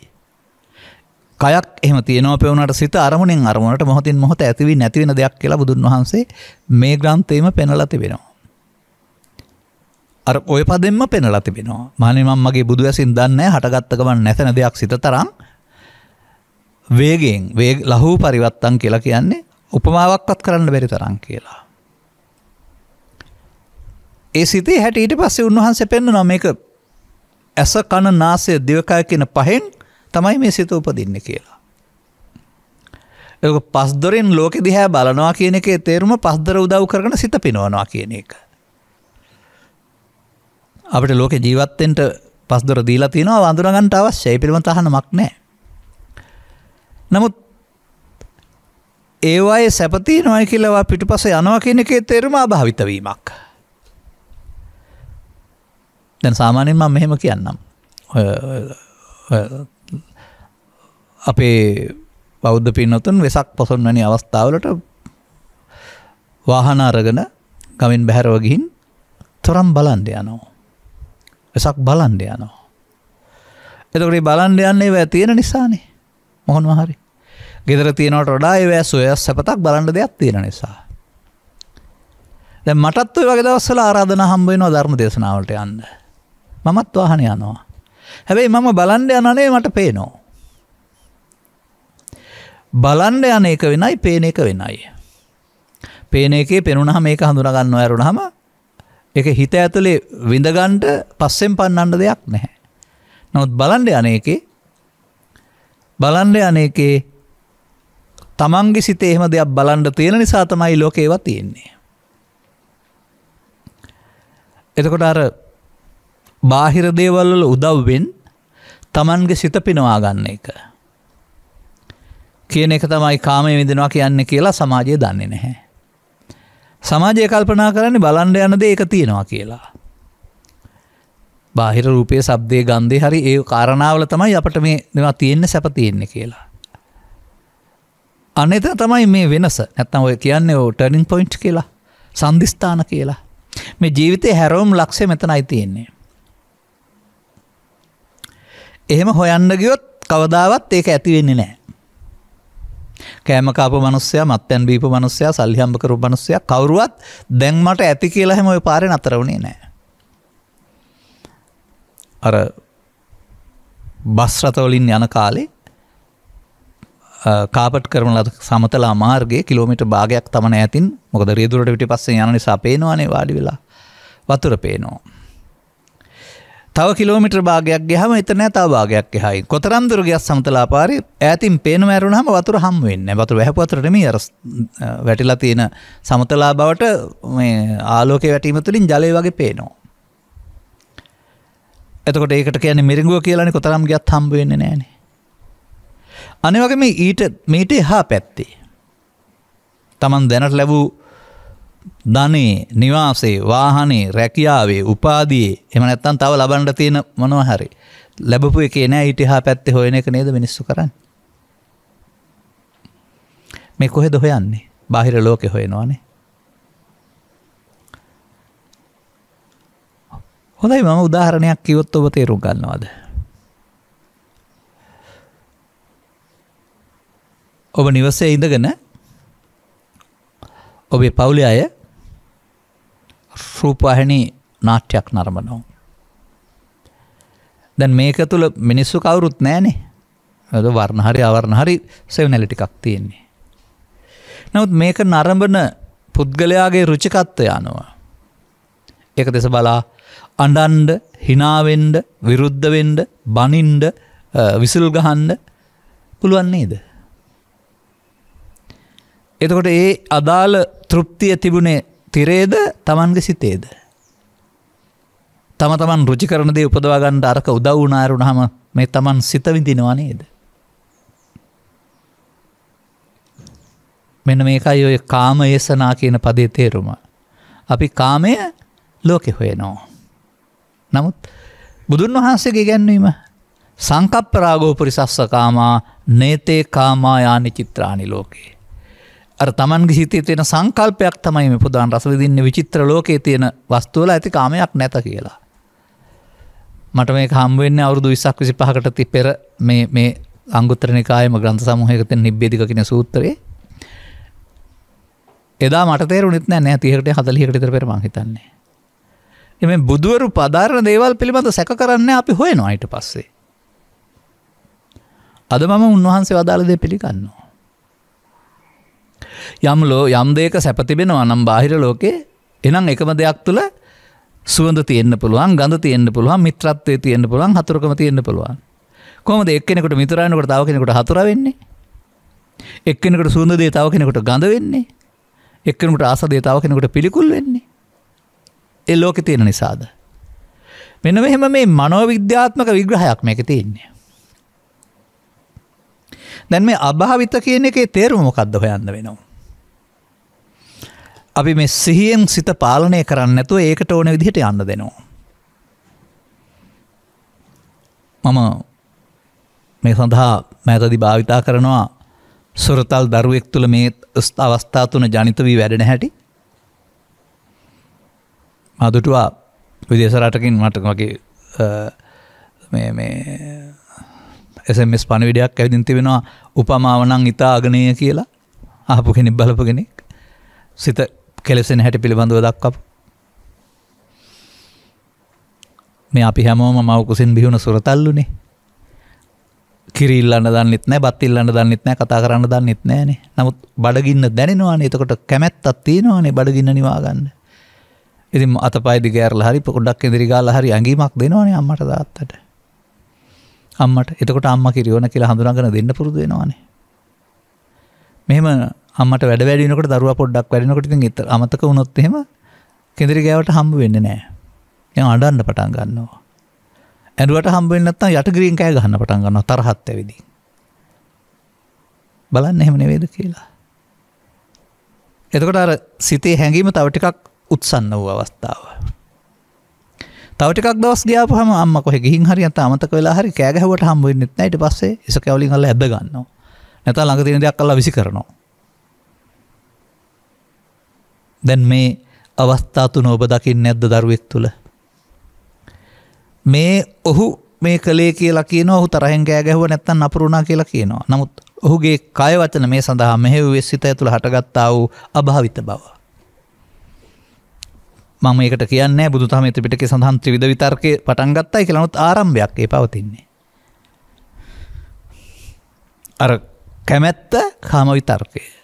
කයක් එම තියනව පෙවනට සිත අරමුණෙන් අරමුණට මොහොතින් මොහොත ඇතිවී නැතිවෙන දෙයක් කියලා බුදුන් වහන්සේ මේ ග්‍රන්ථයම පෙනලා තිබෙනවා. අර ඔය පදෙන්ම පෙනලා තිබෙනවා මනමම් මගේ බුදු ඇසින් දන්නේ හටගත්තකමන් නැතන දෙයක් සිත තරම් වේගෙන් ලහූ පරිවත්තන් කියලා කියන්නේ උපමාවක්වත් කරන්න බැරි තරන් කියලා. ඒ සිතේ හැට ඊට පස්සේ උන්වහන්සේ පෙන්න නොම එක ඇස කණ නාසය දිවකය කියන පහෙන් තමයි මේ සිත උපදින්න කියලා. ඒක පස්දොරෙන් ලෝකෙ දිහා බලනවා කියන එකේ තේරුම පස්දර උදව් කරන සිත පිනවනවා කියන එක. අපට ලෝක ජීවත්තෙන්ට පස්දොර දීලා තියෙනවා වඳුරගන්ට අවශ්‍යයි පිළිබඳ තහනමක් නෑ. නමුත් ඒවායේ සැපතිනොයි කියලවා පිටිපස යනවා කියන එකේ තේරුම අභාවිත වීමක්. දැන් සාමාන්‍යයෙන් මම මෙහෙම කියන්නම්. අපේ බෞද්ධ පින්නතුන් වෙසක් පොසොන් වැනි අවස්ථාවලට වාහන අරගෙන ගමින් බැහැරව ගිහින් තොරම් බලන්ඩ යනවා. වෙසක් බලන්ඩ යනවා. එතකට බලන්ඩ යන්නේ වැ තියෙන නිසානේ මොහොන් වහරි. ගෙදර තියෙනවට වඩා ඒවෑ සොය සැපතක් බලන්න දෙයක් තියෙන නිසා. දැ මටත් වගේ දවස්සල ආරාධන හම්බයිනවා ධර්ම දේශනාවට යන්න. මමත් වාහන යනවා. හැබැයි මම බලන්ඩ යනනේ මට පේනෝ. බලන්ඩ යන එක වෙනයි පේන එක වෙනයි. පේන එකේ පෙනුණහම මේක හඳුනගන්න ඇරුණහම එක හිත ඇතුළේ විඳගන්ඩ පස්සෙන් පන්නන්න දෙයක් නැහැ. නොත් බලන්ඩ අනේකේ බලන්ඩ අනේකේ තමන්ගේ සිතේ එහෙම දෙයක් බලන්ඩ තියෙන නිසා තමයි ලෝකේව තියෙන්නේ. එතකොට අර බාහිර දේවල්වල උදව්වෙන් තමන්ගේ සිත පිනවා ගන්න එක. කියන එක තමයි කාමය විදෙනවා කියන්න කියලා සමාජය දන්නේ නැහැ. සමාජය කල්පනා කරන්නේ බලන්ඩ යන දේ එක තියෙනවා කියලා. බාහිර රූපය සබ්දය ගන්ධය හරි ඒ කාරණාවල තමයි අපට මේ දෙවා තියෙන්න සැපතියෙන්නේ කියලා. අනෙත තමයි මේ වෙනස ඇත්තම් ඔය කියන්නේ ටනින් පොයින්ට් කියලා සන්ධස්ථාන කියලා මේ ජීවිතය හැරෝම් ලක්ෂය මෙතනයි තියෙන්නේ. එහෙම හොයන්න ගියොත් කවදාවත් ඒක ඇතිවෙන්නේ නෑ. කෑමකාප මනුස්සය මත්තැන් බීප මනුස්සය සල්හම්භකරු මනුස්සය කවරුවත් දැන් මට ඇති කියලා හෙම ඔය පාරෙන් අතරවුණේ නෑ. අර බස්රතවලින් යන කාලේ කාපට් කරන ලද සමතලා මාර්ගගේ කිලෝමිට භාගයක් තමන ඇතින් මොකද රියදුරට පිටි පස්සේ යන නිසා පේනවානේ වාඩි වෙලා වතුර පේනවා. තව කිලෝමිට භාගයක් ගහම එතන තව භාගයක් එහයි කොතරම්දුර ගයක් සමතලා පාරි ඇතින් පේන මැරුණහම වතුර හම් වෙන්න වතුර වැහැපවතරටම අර වැටිලා තියෙන සමතලා බවට මේ ආලෝකය වැටීම තුළින් ජලය වගේ පේනවා. එතකොට ඒකට කියන්නේ මිරිඟුව කියලනි කොතරම් ගියත් හම්බ වෙන්නේ නෑනේ අනිවගේ මේ ඊට මීට එහා පැත්තේ. තමන් දැනට ලැබූ ධනේ නිවාසේ වාහනේ රැකියාවේ උපාදයේ එම නැත්තන් තව ලබන්ට තියෙන මොනවහරි. ලැබපු එක නෑ ඊට හා පැත්තේ හොයන එක නේද මිනිස්සු කරන්න. මේ කොහෙ දොහොයන්නේ බාහිර ලෝකෙ හොයෙනවානේ. හොඳයි මම උදාහරණයක් කිවොත් ඔබ තේරුම් ගන්නවාද. ඔබ නිවසේ ඉඳගෙන ඔබේ පවුලි අය රූපහනි නාට්‍යයක් නරඹනෝ. දැන් මේක තුළ මිනිස්සු කවුරුත් නෑනේ ඇද වර්ණහරි අවරණහරි සෙවනැලිටිකක් තියෙන්නේ. නමුත් මේක නරඹන පුද්ගලයාගේ රුචිකත්වය අනවා. ඒක දෙස බලා අඩන්ඩ හිනාවෙන්ඩ විරුද්ධවෙන්ඩ බනින්ඩ විසිල් ගහන්ඩ පුළුවන්නේද. එතකොට ඒ අදාළ තෘප්තිය තිබුණේ තිරේද තමන්ග සිතේද. තම තමන් රජි කරනදේ උපදවාගන්න අරක උදව්නායරුණ හම මේ තමන් සිතවිඳිනවා නේද. මෙන මේකයි ඔය කාම ඒසනා කියන පදේ තේරුම. අපි කාමය ලෝකෙ හොයනෝ. නමුත් බුදුන් වහන්සේගේ ගැන්වීම සංකප්පරාගෝපරි සස්සකාමා නේතේ කාමා යානි චිත්‍රානි ලෝකයේ. අර තමන්ගේ හිතේ තියෙන සංකල්පයක් තමයි මේ පුදාන් රසවිදින්න විචිත්‍ර ලෝකයේ තියෙන වස්තුවල ඇති කාමයක් නැත කියලා. මට මේ කම්වෙන්න අවුරුදු විසක් විසි පහකට ති පෙර මේ අංගුත්‍රණකායම ග්‍රන්ථ සමහයකත නිබ්බේධික කියෙන සූත්‍රයේ එදා මට තේරුණෙත් නෑ නෑ තිහකට හදලියකටතර පෙර මහිතන්නේ. එම බුදුවරු පධාරණ දේවල් පිළිබඳ සැක කරන්න අපි හොයනවා අයට පස්සේ. අද මම උන්වහන්සේ වදාලදේ පිළිගන්නවා. යම් ලෝ යම් දෙක සැපතිබෙනවා නම් බාහිර ලෝකේ එනම් එකම දෙයක් තුළ සුවඳ තියෙන්න්න පුළුවන් ගඳ තියෙන්න්න පුළුවන් මිත්‍රත්වය තියෙන්න්න පුළුවන් හතුරකම තියෙන්න්න පුළුවන් කොමද එක්කෙනෙකුට මිතරයනකට තාව කෙනෙකුට හතුර වෙන්නේ එක්කෙනෙකුට සුන්දදේ තාව කෙනෙකුට ගඳ වෙන්නේ එක්කෙනෙකුට ආසදේ තාව කෙනෙකුට පිළිකුල් වෙන්නේ එ ලෝකෙ තියෙන නිසාද මෙන මෙහෙම මේ මනෝවිද්‍යාත්මක විග්‍රහයක් මේක තියෙන්නේ දැන් මේ අභාවිත කියන එකේ තේරුම මොකක්ද හොයන්න වෙනවා අපි මේ සිහියෙන් සිත පාලනය කරන්න ඇතුව ඒකට ඕන විදිහට යන්න දෙනවා. මම මේ සඳහා මෑතදි භාවිතා කරනවා සුරතල් දරුවෙක් තුළ මේ අවස්ථා තුන ජනිත වී වැඩෙන හැටි මදුටවා විදේශරටකින් මට මගේ එසමස් පණවිඩයක් ඇවිදින් තිබෙනවා උපමාවනං ඉතා අගනය කියලා ආපු කෙනෙක් බලපගෙනෙක් සිත කෙලෙසෙන හැට පිළිබඳව දක්කපු මේ අපි හැමෝම මවකුසින් බිහුණු සුරතල්ලුනේ කිරිල්ලන්න දන්නෙත් නෑ බත්තිල්ලන්න දන්නෙත් නෑ කතා කරන්න දන්නෙත් නෑනේ නමුත් බඩගින්න දැනෙනවානේ එතකොට කැමැත්තක් තියෙනවානේ බඩගින්න නිවාගන්න ඉතින් අතපය දිග ඇරලා හරි පොඩක් ඉදිරි ගාලා හරි ඇඟීමක් දෙනවානේ අම්මට තාත්තට අම්මට එතකොට අම්මා කිරියෝන කියලා හඳුනාගෙන දෙන්න පුරුදු වෙනවානේ මෙහෙම අම්මට වැඩ වැඩිනකට දරුව පොඩ්ඩක් වැඩිනකොට ඉත අමතක වුණොත්තෙම කෙදිරි ගෑවට හම්බ වෙන්න නෑ එ අඩන්න පටන් ගන්නවා ඇඩුවට හම්බෙන්න්නත්තා යට ග්‍රීන් කෑ ගහන්න පටන් ගන්න තරහත් ඇවිදි බලන්න එහෙම නෙවේද කියලා එතකොට අර සිතේ හැඟීම තවටිකක් උත්සන්න වූ අවස්ථාව තවටික් දස් ගාපහම අම්ම කොහෙ ගිහින් හරිත අමතක වෙලා හරි කෑගහවට හම්බුවෙන්න්නෙත් නයිට පස්සේ ඉස කැවලින් කල ඇද ගන්නවා නැතා ළඟ තින දෙයක් කල්ලා විසි කරනවා දැන් මේ අවස්ථා තුන ඔබ දකින්න නැද්ද දරුවෙක් තුළ මේ ඔහු මේ කළේ කියලා කියන ඔහු තරහෙන් කෑ ගැහුව නැත්තම් නපුරුණා කියලා කියනවා. නමුත් ඔහුගේ කය වචන මේ සඳහා මෙහෙව්වේ සිත ඇතුළ හටගත්තා වූ අභාවිත බව. මම මේකට කියන්නේ බුදුදහම ත්‍රිපිටකයේ සඳහන් ත්‍රිවිධ විතර්කේ පටන් ගත්තයි කියලා නමුත් ආරම්භයක් ඒ පවතින්නේ. අර කැමැත්ත කාම විතර්කය.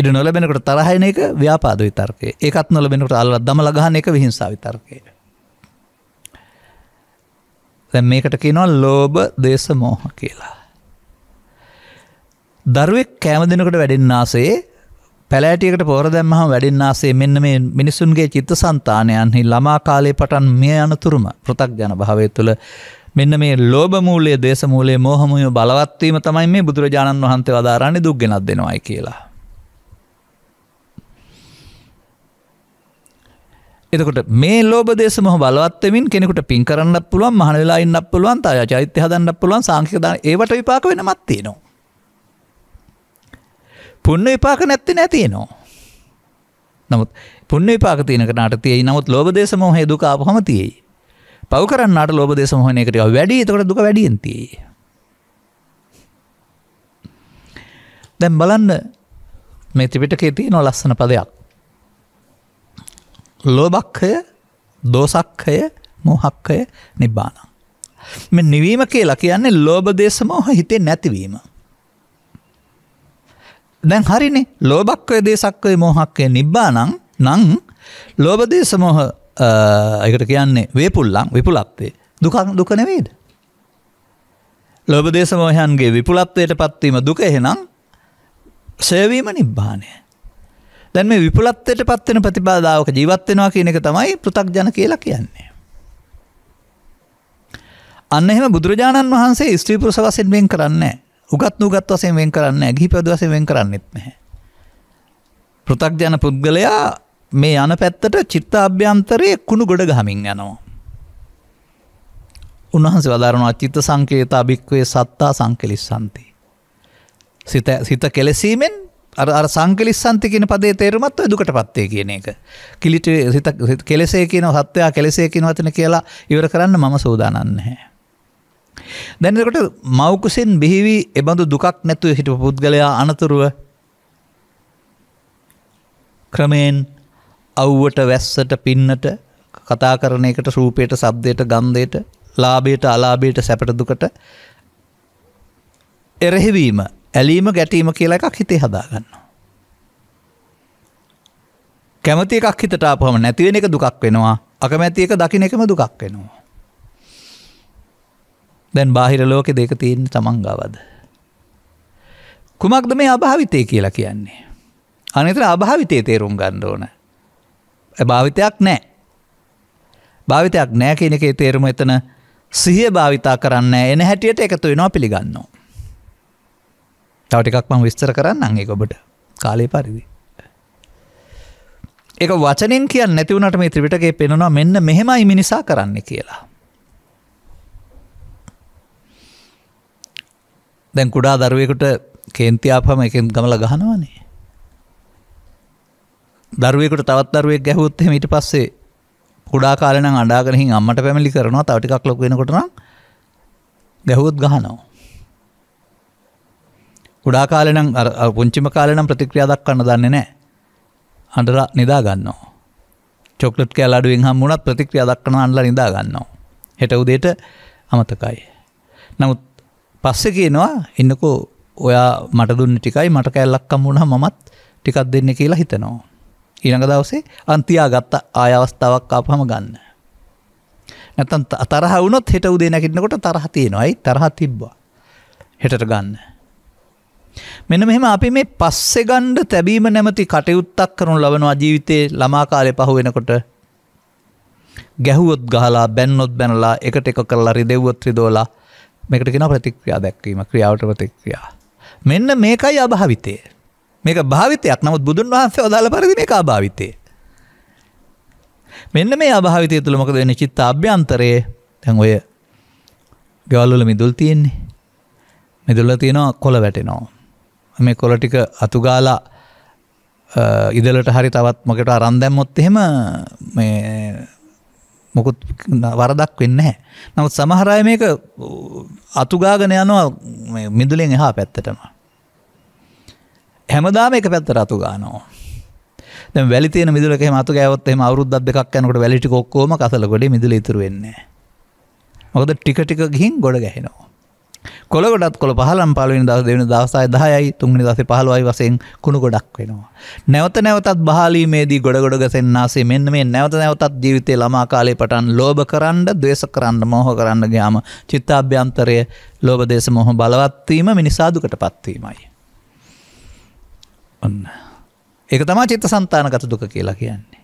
ඉට නොලබෙනකට තරහයන එක ව්‍යාපාද විතර්කය ඒකත් නොලබෙනකට අල්ල දම ලගහන එක විහිංසා විතර්කය දැ මේකට කියනවා ලෝභ දේශ මෝහ කියලා. දරුවෙක් කෑම දෙනකට වැඩින්නාසේ පැලෑටියකට පොර දැම්මහම වැඩින්නාසේ මෙන්න මේ මිනිසුන්ගේ චිත්ත සන්තානයන්හි ළමා කාලේ පටන් මේ අනතුරුම ප්‍රතක් ජන භාවය තුළ මෙන්න මේ ලෝබමූලයේ දේශමූලේ මෝහමුය බලවත්වීම තමයි මේ බුදුරජාණන් වහන්සේ වදාරන්නේ දුක් ගෙනත් දෙනවයි කියලා. එතකොට මේ ලෝබ දේශ මොහ බලවත්වමින් කෙනෙකුට පින් කරන්න පුළුවන් මහන වෙලා ඉන්න පුළුවන් තය චෛත්‍ය හදන්න පුළුවන් සංඛ්‍ය දාන ඒවට විපාක වෙනමත් තියෙනවා. පුණ්‍ය විපාක නැත්තේ නැතිනවා. නමුත් පුණ්‍ය විපාක තියෙන කෙනාට තියෙයි. නමුත් ලෝභ දේශ මොහේ දුක ආපුවම තියෙයි. පව් කරන්නාට ලෝභ දේශ මොහේ නේකට වැඩි. එතකොට දුක වැඩියෙන් තියෙයි. දැන් බලන්න මේ ත්‍රිපිටකයේ තියෙන ලස්සන පදයක්. ලෝබක්හය දෝසක්හය මොහක්කය නිබ්බාන. මෙ නිවීම කියලා කියන්නේ ලෝබදේශමෝහ හිතේ නැතිවීම. දැන් හරිනි ලෝබක්වය දේශක්වය මොහක්කය නිබ්බානං නං ලෝබදේශමෝහ එකට කියන්නේ වේපුල්ලං විපුලත්වේ දුක දුකනවේද. ලෝබදේශමෝහයන්ගේ විපුලත්වයට පත්වීම දුක එහෙනම් සයවීම නිබ්බානය. දැන් මේ විපලත්වයට පත්වෙන ප්‍රතිබාධාවක ජීවත්වෙනවා කියන එක තමයි පෘතක් ජන කියලා කියන්නේ. අන්න එහෙම බුදුරජාණන් වහන්සේ ස්ත්‍රීපුරුස වසෙන් වෙන් කරන්නේ උගත් නූගත් වසයෙන් වෙන් කරන්න ගිහි පැද වසයෙන් වෙන් කරන්නෙත් නැහැ. පෘතක් ජන පුද්ගලයා මේ යන පැත්තට චිත්ත අභ්‍යන්තරයේ කුණු ගොඩ ගහමින් යනවා. උන්වහන්සේ වදාරනවා චිත්ත සංකේත අභික්වේ සත්තා සංකලිස් සන්ති. සිත කෙලෙසීමෙන් අර සංකලිස්සන්ති කියන පදේ තේරුමත් දුකට පත්වේ කියන එක. කිලිට සිත කෙලෙසේ කියන සත්වයා කෙලෙසේ කියන වචන කියලා ඉවර කරන්න මම සූදානන්න හැ. දැනකට මෞකුසින් බිහිවී එබඳු දුකක් නැතුව හිට පුද්ගලයා අනතුරුව ක්‍රමයෙන් අව්වට වැස්සට පින්නට කතා කරන එකට රූපයට සබ්දයට ගන්දයට ලාබේට අලාබේට සැපට දුකට එරෙහිවීම ඇලීම ගැටීම කියලා එකක් හිතේ හදාගන්නවා. කැමති එකක් හිතට අපහම නැතිවෙන එක දුකක් වෙනවා අකමැති එක දකින එකම දුකක් වෙනවා. දැන් බාහිර ලෝකෙ දෙක තියන් තමන්ගවද. කුමක්ද මේ අභාවිතය කියලා කියන්නේ. අනතර අභාවිතය තේරුම් ගන්න ඕන. භාවිතයක් නෑ. භාවිතයක් නෑ කියන එකේ තේරුම එතන සිහිය භාවිතා කරන්න එන හැටියට එකතු වෙනවා පිළිගන්නවා. තවට එකක් මං විස්තර කරන්න ඒ ඔබට කාලය පරිදි. එක වචනෙන් කිය නැතිවනට මේ ත්‍රිවිටගේ පෙනවා මෙන්න මෙහෙමයි මිනිසා කරන්න කියලා. දැන් කුඩා දරුවෙකුට කේන්තියාපම එකෙන් ගමල ගහනවනේ. දරුවෙකුට තවත් දරුවෙක් ගැහුත් එම ඊට පස්සේ කුඩා කාලන අඩාගරහි අම්මට පැමිලි කරනවා තවටිකක් ලොක් වෙනකොටන ගැහුත් ගහනවා. උඩා කාලනම් පුංචිම කාලනම් ප්‍රතික්‍රියා දක්වන්න දන්නේ නෑ අඩලා නිදාගන්නවා. චොක්ලට් කෑල් අඩුවෙන් හම් වුණත් ප්‍රතික්‍රියා දක්වන අන්ලා නිදාගන්නවා. හෙට උදේට අමතකයි. නමුත් පස්සෙ කියනවා එන්නකෝ ඔයා මට දුන්න ටිකයි මට කැල්ලක්කම් වුණ මත් ටිකක් දෙන්න කියලා හිතනවා. ඊළඟ දවසේ අන්තියා ගත්ත ආයවස්ථාවක් ආපහම ගන්න. නැතන් අතරහ වුණොත් හෙට උදේ නැකිටනකොට තරහ තියෙනවායි තරහ තිබ්බා හෙටට ගන්න. මෙන මෙහෙම අපි මේ පස්සෙ ගණ්ඩ තැබීම නැමති කටයුත්තක් කරනු ලබනවා ජීවිතයේ ළමාකාලය පහු වෙනකොට ගැහුවොත් ගහලා බැන්නොත් බැනලා එකට එක කරලා රිදෙව්වොත් රිදෝලා මේකට කෙන ප්‍රතික්‍රියා දැක්වීම ක්‍රියාවට ප්‍රතික්‍රියා මෙන්න මේකයි අභාවිතය මේක භාවිතයක් නමුත් බුදුන් වහන්සේ වදාළ පරිදි මේක අභාවිතය මෙන්න මේ අභාවිතය තුළ මොකද වෙන්නේ චිත්ත අභ්‍යන්තරයේ දැන් ඔය ගෙවල් වල මිදුල් තියෙන්නේ මිදුල්ල තියෙනවා කොළ වැටෙනවා මේ කොලටික අතුගාලා ඉදලට හරි තවත් මකට අරන් දැම්මොත් එහෙම මොකුත් වරදක් වෙන්න හැ. නමුත් සමහරය මේක අතුගාගන යනවා මිදුලෙන් එහා පැත්තටම. හැමදාම එක පැත්තට අතුගානෝ. වැලි මිදුලක මතු ගවත් එම අවරුද්ද දෙකක් යනකට වැලිටි ඔක්කෝම කසලකොට මිදුල ඉතුර වෙන්නේ. මොකද ටිකටික ගිහින් ගොඩ ගැහෙනවා. කොළගොඩත් කොළ පහලම් පලුවෙන් දවස දෙවන දවසාය දහයයි තුන්නි දස පහලුවයි වසයෙන් කුණු ගොඩක් වෙනවා. නැවත නැවතත් බාලීමේදී ගොඩගොඩ ගසෙන්න්නාසේ මෙන්න මේ නැවත නැවතත් ජීවිතය ළමා කාලේ පටන් ලෝභ කරන්න දේශ කරන්න මොහ කරන්න ගයාම චිත්තාභ්‍යන්තරය ලෝබ දේශ මොහ බලවත්වීම මිනිසාදුකට පත්වීමයි. ඔන්න. ඒක තමා චිත්ත සන්තානගත දුක කියලා කියන්නේ.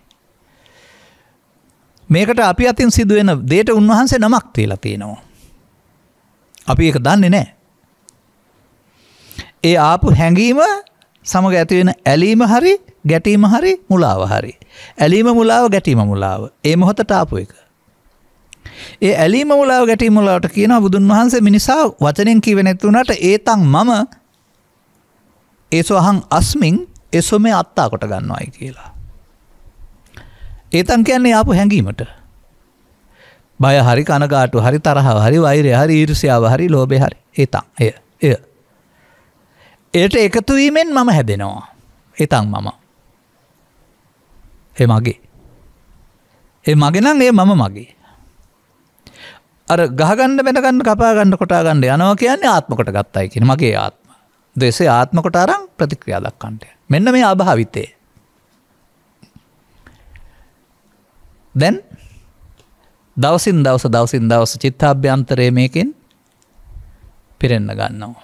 මේකට අපි අතින් සිදුවෙන දේට උන්වහන්සේ නමක් තිීලා තියෙනවා. අපි එක දන්නේ නෑ. ඒ ආපු හැඟීම සමඟ ඇතිවෙන ඇලීම හරි ගැටීම හරි මුලාව හරි. ඇලීම මුලාව ගැටීම මුලාව ඒ මොහොත ටාපු එක. ඒ ඇලීම මුලාව ගැටීම මුලාවට කියන බුදුන් වහන්සේ මිනිසා වචනෙන් කිව නැත්තුනට ඒතන් මම ඒසොහං අස්මින් එසොමේ අත්තා කොට ගන්නවායි කියලා. ඒතන් කියන්නේ ආපු හැඟීමට බය හරි කනගාටු හරි තරහව හරි වෛරය හරි ඊරුසියාව හරි ලෝබෙ හරි ඒතං එය එය එයට එකතුවීමෙන් මම හැදෙනවා එතං මම එ මගේ එ මගෙනම් ඒ මම මගේ අර ගහගන්න බැනගන්න කපාගන්න කොටාගන්න යනව කියන්නේ ආත්මකොට ගත්තයි කියෙන මගේ ආත්ම දෙසේ ආත්මකොට අරං ප්‍රතික්‍රියා දක්කන්ටය මෙන්න මේ අභාවිතය දැන් දවසින් දවස දවසින් දවස චිත්තාභ්‍යන්තරය මේකෙන් පිරෙන්න ගන්නවා.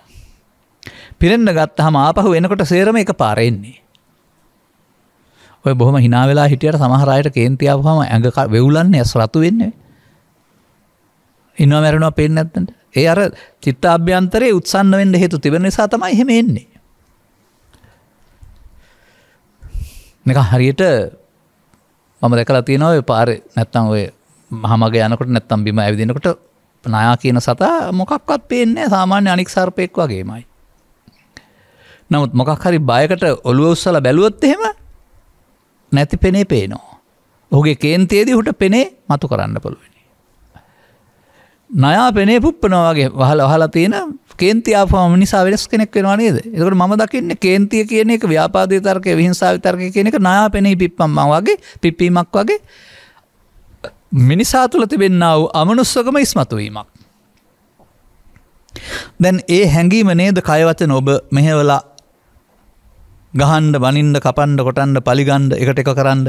පිරෙන්න්න ගත්ත හම ආපහු එනකොට සේරම එක පාරෙන්නේ. ඔය බොහම හිනාවෙලා හිටියට සමහරයට කේන්තියාවහම ඇඟ වෙවුලන්න ඇස් රතු වෙන්නේ. ඉන්නවා මැරෙනවා පෙන් ඇත්තට ඒ අර චිත්තාභ්‍යන්තරයේ උත්සන්න වෙන්න හේතු තිබෙන නිසා තමයි එහෙම එන්නේ. එක හරියට මම දැකලා තියෙනවා ඔය පාර නැත්තම් ඔය හමග යනකට නැත්තම් බිම ඇවිදිනකොට නයා කියන සතා මොකක්වත් පේන්නේ සාමාන්‍ය අනික් සර්පයෙක් වගේමයි. නමුත් මොකක් හරි බයකට ඔළුව උස්සල බැලුවොත් එහෙම නැති පෙනේ පේනවා. ඔහුගේ කේන්තියේදී හුට පෙනේ මතු කරන්න පුළුවනි. නයා පෙනේ පුප්පනවාගේ වහල හලා තියෙන කේන්තියාපම නිසා වෙනස් කෙනෙක් වෙනවා නේද එකට ම දකින්න කේන්තිය කියන එක ව්‍යාපාදය තර්කය විහිංසාවිතර්කය කියන එක නයා පෙනෙහි පිප්පම්ම වගේ පිප්පීමක් වගේ මිනිසා තුළ තිබෙන්න්නාව අමනුස්සකම ඉස්මතුවීමක්. දැන් ඒ හැඟීම නේද කයවතෙන ඔබ මෙහෙවලා ගහන්ඩ බනින්ඩ කපන්ඩ කොටන්ඩ පලිගන්ඩ එකට එක කරන්න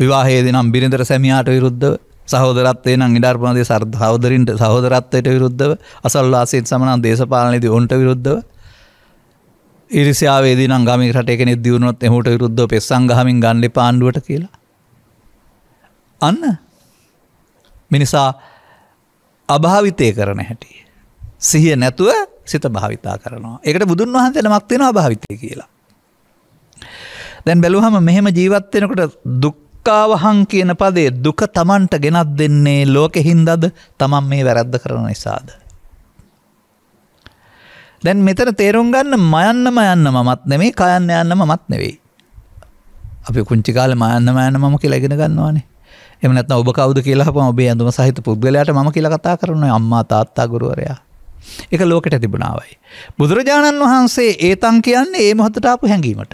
විවාහේද නම් බිරිඳර සැමියාට විරුද්ධ සහෝදරත්වේ නම් ඉඩර්පනදේ සර්ධ හෝදරින්ට සහෝදරත්වයට විරුද්ධව අසල්වාසේත් සමනන් දේශපාලනති ඔන්ට විරුද්ධව ඉරිසිාවේද නම් ගමි රටයක නිදියුණොත් එහට විරුද්ධ පෙස්සංගහමින් ගණඩි පාණ්ඩුවට කියලා අන්න මිනිසා අභාවිතය කරන හැටිය. සිහිය නැතුව සිත භාවිතා කරනවා. එකට බුදුන් වහන්සේ නමක් වෙනවා භාවිතය කියලා. දැන් බැලුවහම මෙහෙම ජීවත් වෙනකොට දුක්ඛාවහං කියන පදේ දුක Tamanට ගෙනත් දෙන්නේ ලෝකෙ හින්දාද Taman මේ වැරද්ද කරන නිසාද? දැන් මෙතන තේරුම් ගන්න මයන්නම යන්න මමත් නෙමෙයි කයන්න යන්න මමත් නෙවෙයි. අපි කුංචි කාලේ මයන්නම යන්න මම කියලා ඉගෙන ගන්නවානේ. එම නැත්නම් ඔබ කවුද කියලා අපම ඔබේ ඇඳුම සහිත පුද්ගලයාට මම කියලා කතා කරනවා අම්මා තාත්තා ගුරුවරයා. ඒක ලෝකෙට තිබුණාවයි. බුදුරජාණන් වහන්සේ ඒතන් කියන්නේ ඒ මොහොතට ආපු හැඟීමට.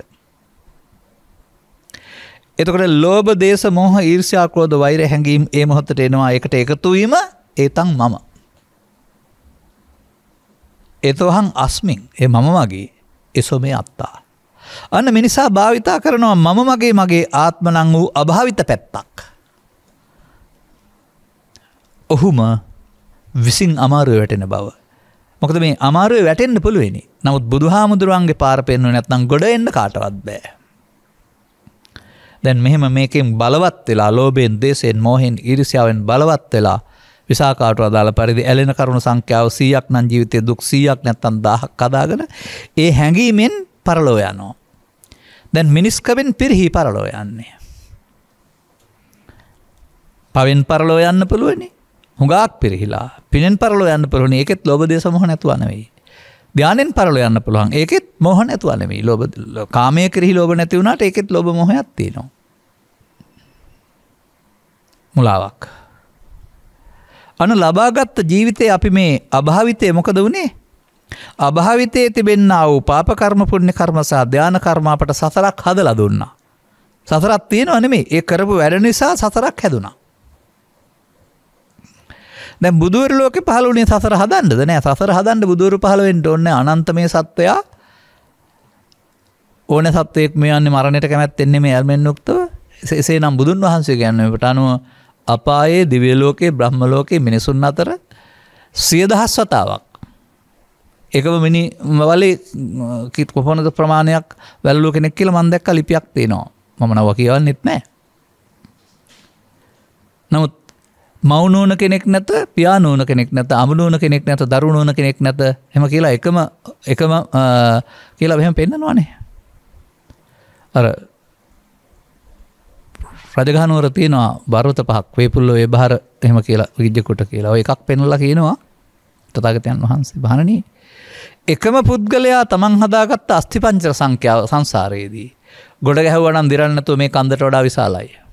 එතකොට ලෝභ දේශ මොහ ඊර්ෂ්‍යා ක්‍රෝධ වෛර හැඟීම් ඒ මොහොතට එනවා ඒකට එකතු වීම ඒතන් මම. ඒතවහන් අස්මින් ඒ මම වගේ එසෝ මේ අත්තා. අන්න මිනිසා භාවිතා කරනවා මම මගේ මගේ ආත්මනං වූ අභාවිත පැත්තක්. ඔහුම විසින් අමාරුව වැටෙන බව. මොකද මේ අමාරුව වැටෙන්න්න පුළුවනි නමුත් බුදු හාමුදුරුවන්ගේ පාරපෙන්න්නු නැත්නම් ගොඩ එන්න කාටවත් බෑ. දැන් මෙහෙම මේකෙන් බලවත් වෙලා ලෝබෙන් දේශයෙන් මෝහෙන් ඉරිසිාවෙන් බලවත් වෙලා විසාකාට අදාළ පරිදි ඇලෙන කරුණු සංඛ්‍යාව සීයක් නම් ජීවිතය දුක් සීයක් නැත්තන් දාහක් කදාගෙන ඒ හැඟීමෙන් පරලෝ යනෝ. දැන් මිනිස්කවෙන් පිරිහි පරලෝ යන්නේ. පවෙන් පරලෝ යන්න පුළුවනි හුඟක් පිරිහිලා පිනෙන් පරල යන්න පුරන ඒකෙත් ලොබදේ සමහ නැතුවනවෙයි. ධ්‍යානෙන් පරල යන්න පුළුවන් ඒකෙත් මොහ නැතුවනෙමේ ලොබ කාමය කරහි ලෝබ නැතිවුණට ඒකෙත් ලොබ මොහයක්ත්තිනවා. මුලාවක්. අන ලබාගත්ත ජීවිතය අපි මේ අභාවිතය මොකද වනේ අභාවිතය තිබෙන්න්න වූ පාපකර්ම පුුණ්‍ය කර්මසා ධ්‍යාන කර්මාපට සසරක් හදල දුන්නා. සසරත් තියෙන අනෙමේ ඒ කරපු වැඩ නිසා සසරක් හැදුනා. දැ බුදුරලෝක පහලුනේ සසර හදන්නද නෑ සසර හදන්ඩ බුදුරු පහලුවෙන්ට ඔන්න අනන්ත මේ සත්වයා ඕන සත්වයෙක් මේ අන්න මරණයට කැමැත් එන්නේ මේ ඇල්මෙන් නුක්තව එසේ නම් බුදුන් වහන්සේ ගැන්නට අනුව අපායේ දිවියලෝකයේ බ්‍රහ්මලෝකයේ මිනිසුන් අතර සියදහස් වතාවක් එකම මිනි වලේ කිත් කොපොනද ප්‍රමාණයක් වැල්ලෝ කෙනෙක් කියල මන්දැක්ක ලිපියක් තියෙනවා මම නව කියවන්නෙත් නෑ නමුත් මවනෝන කෙනෙක් නැත පියානෝන කෙනෙක් නැත අමනෝන කෙනෙක් නැත දරුණෝන කෙනෙක් නැත හෙම කියලා එකම එකම කියලා බහෙම පෙන්න්නනවානේ අර ප්‍රජගානුවර තියෙනවා බරත පහක් වේපුල්ල ඒභාර එහෙම කියලා විජ්ජකොට කියලා එකක් පෙනල්ල කියනවා තතාගතයන් වහන්සේ භාණනී එකම පුද්ගලයා තමන් හදාගත්ත අස්ථිපංචර සංඛ්‍යාව සංසාරයේදී ගොඩ ගැහවනම් දිරන්නතු මේ කන්දට වඩා විශාලායි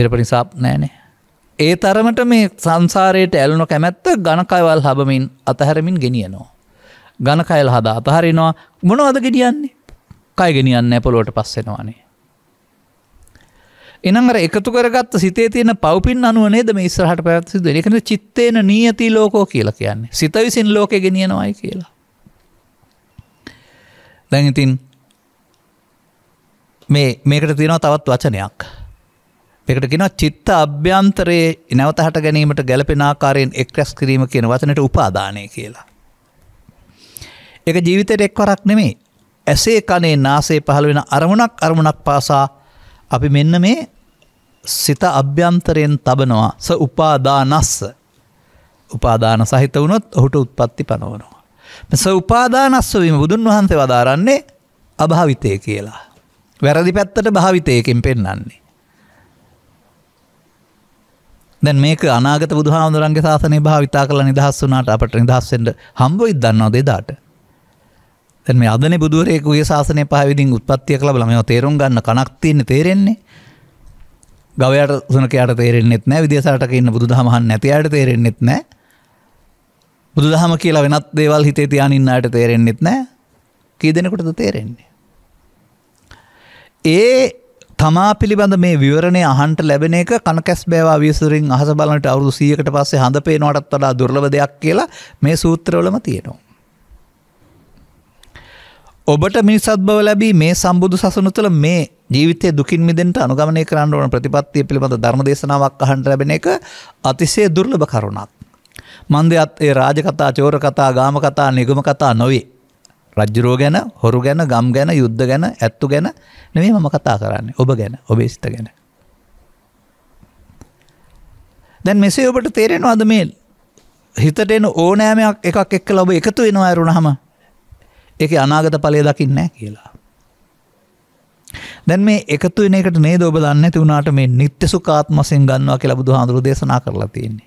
දිරපනිසාප් නෑනේ. ඒ තරමට මේ සංසාරයට ඇල්නො කැමැත්ත ගණකයිවල් හබමින් අතහැරමින් ගෙනියනවා. ගණකයිල් හදා අතහරිනවා මොනවද ගෙඩියන්නේ කයි ගෙනියන්න පොලොට පස්සෙනවානේ. එනඟර එකතු කරගත් සිතේ තියෙන පවපින් අනුවනේද මේ ඉස්සරහට පැත්සි දෙකන චිත්තේන නීයති ලෝකෝ කියලා කියන්නේ සිත විසින් ලෝක ගෙනියනවායි කියලා. දැන් ඉතින් මේකට තියෙනවා තවත් වචනයක්. එකට ගෙන චිත්ත අභ්‍යන්තරයේ නැවත හට ගැනීමට ගැලපෙන ආකාරයෙන් එක් රැස් කිරීම කියන වචනට උපාදානය කියලා. එක ජීවිතයට එක්වරක් නෙමේ ඇසේ කනේ නාසේ පහළ වෙන අරමුණක් අරමුණක් පාසා අපි මෙන්න මේ සිත අභ්‍යන්තරයෙන් තබනවා ස උපාදානස්ස උපාදාන සහිත වුණොත් ඔහුට උත්පත්ති පනවනවා. මෙස උපාදානස්වීම බුදුන් වහන්සේ වදාරන්නේ අභාවිතය කියලා. වැරදි පැත්තට භාවිතයකින් පෙන්නන්නේ. දැන් මේක අනාගත බුදුහාමුදුරන්ගේ ශාසනය භාවිතා කරලා නිදහස් වුණාට අපට නිදහස්සෙන්ට හම්බ ඉදන්නවා දෙදාට. දැන් මේ අදනේ බුදුරේකුගේ ශාසනය පහවිදින් උත්පත්තිය කළා බලම මේවා තේරුම් ගන්න කණක් තියෙන්නේ තේරෙන්නේ. ගවයාට සුනකයාට තේරෙන්නෙත් නැහැ විදේශාටක ඉන්න බුදුදහම අහන්න නැති අයට තේරෙන්නෙත් නැහැ. බුදුදහම කියලා වෙනත් දේවල් හිතේ තියාගෙන ඉන්න අයට තේරෙන්නෙත් නැහැ. කී දෙනෙකුටද තේරෙන්නේ? ඒ තමා පිළිබඳ මේ විවරණය අහන්ට ලැබෙන එක කනකැස් බෑවා විසුරින් අහස බලනට අවුදු සියකට පස්සේ හඳ පේනවටත් වඩා දුර්ලව දෙයක් කියලා මේ සූත්‍රවලම තියෙනවා. ඔබට මිනිසත් බව ලැබී මේ සම්බුදු සසුන තුළ මේ ජීවිතය දුකින් මිදෙන්ට අනුගමනය කරන්න ඕන ප්‍රතිපත්තිය පිළිබඳ ධර්ම දේශනාවක් අහන්ට ලැබෙන එක අතිසේ දුර්ලභ කරුණක්. මන්දයත් ඒ රාජකතා චෝර කතා ගාම කතා නිගම කතා නොවේ. රජ්ජුරුව ගැන හොරු ගැන ගම් ගැන යුද්ධ ගැන ඇත්තු ගැන නෙමේ මම කතා කරන්න ඔබ ගැන ඔබේ සිත ගැන. දැන් මෙසේ ඔබට තේරෙනවා අද මේ හිතට එන ඕනෑමයක් එකක් එක්ක ලබ එකතු වෙනවා ඇරුණහම ඒක අනාගත පලය දකින්න කියලා. දැන් මේ එකතු වෙන එකට නේද ඔබ දන්නේ නැති වුණාට මේ නිත්‍ය සුඛාත්මයෙන් ගන්නවා කියලා බුදුහාඳුරු දේශනා කරලා තියෙන්නේ.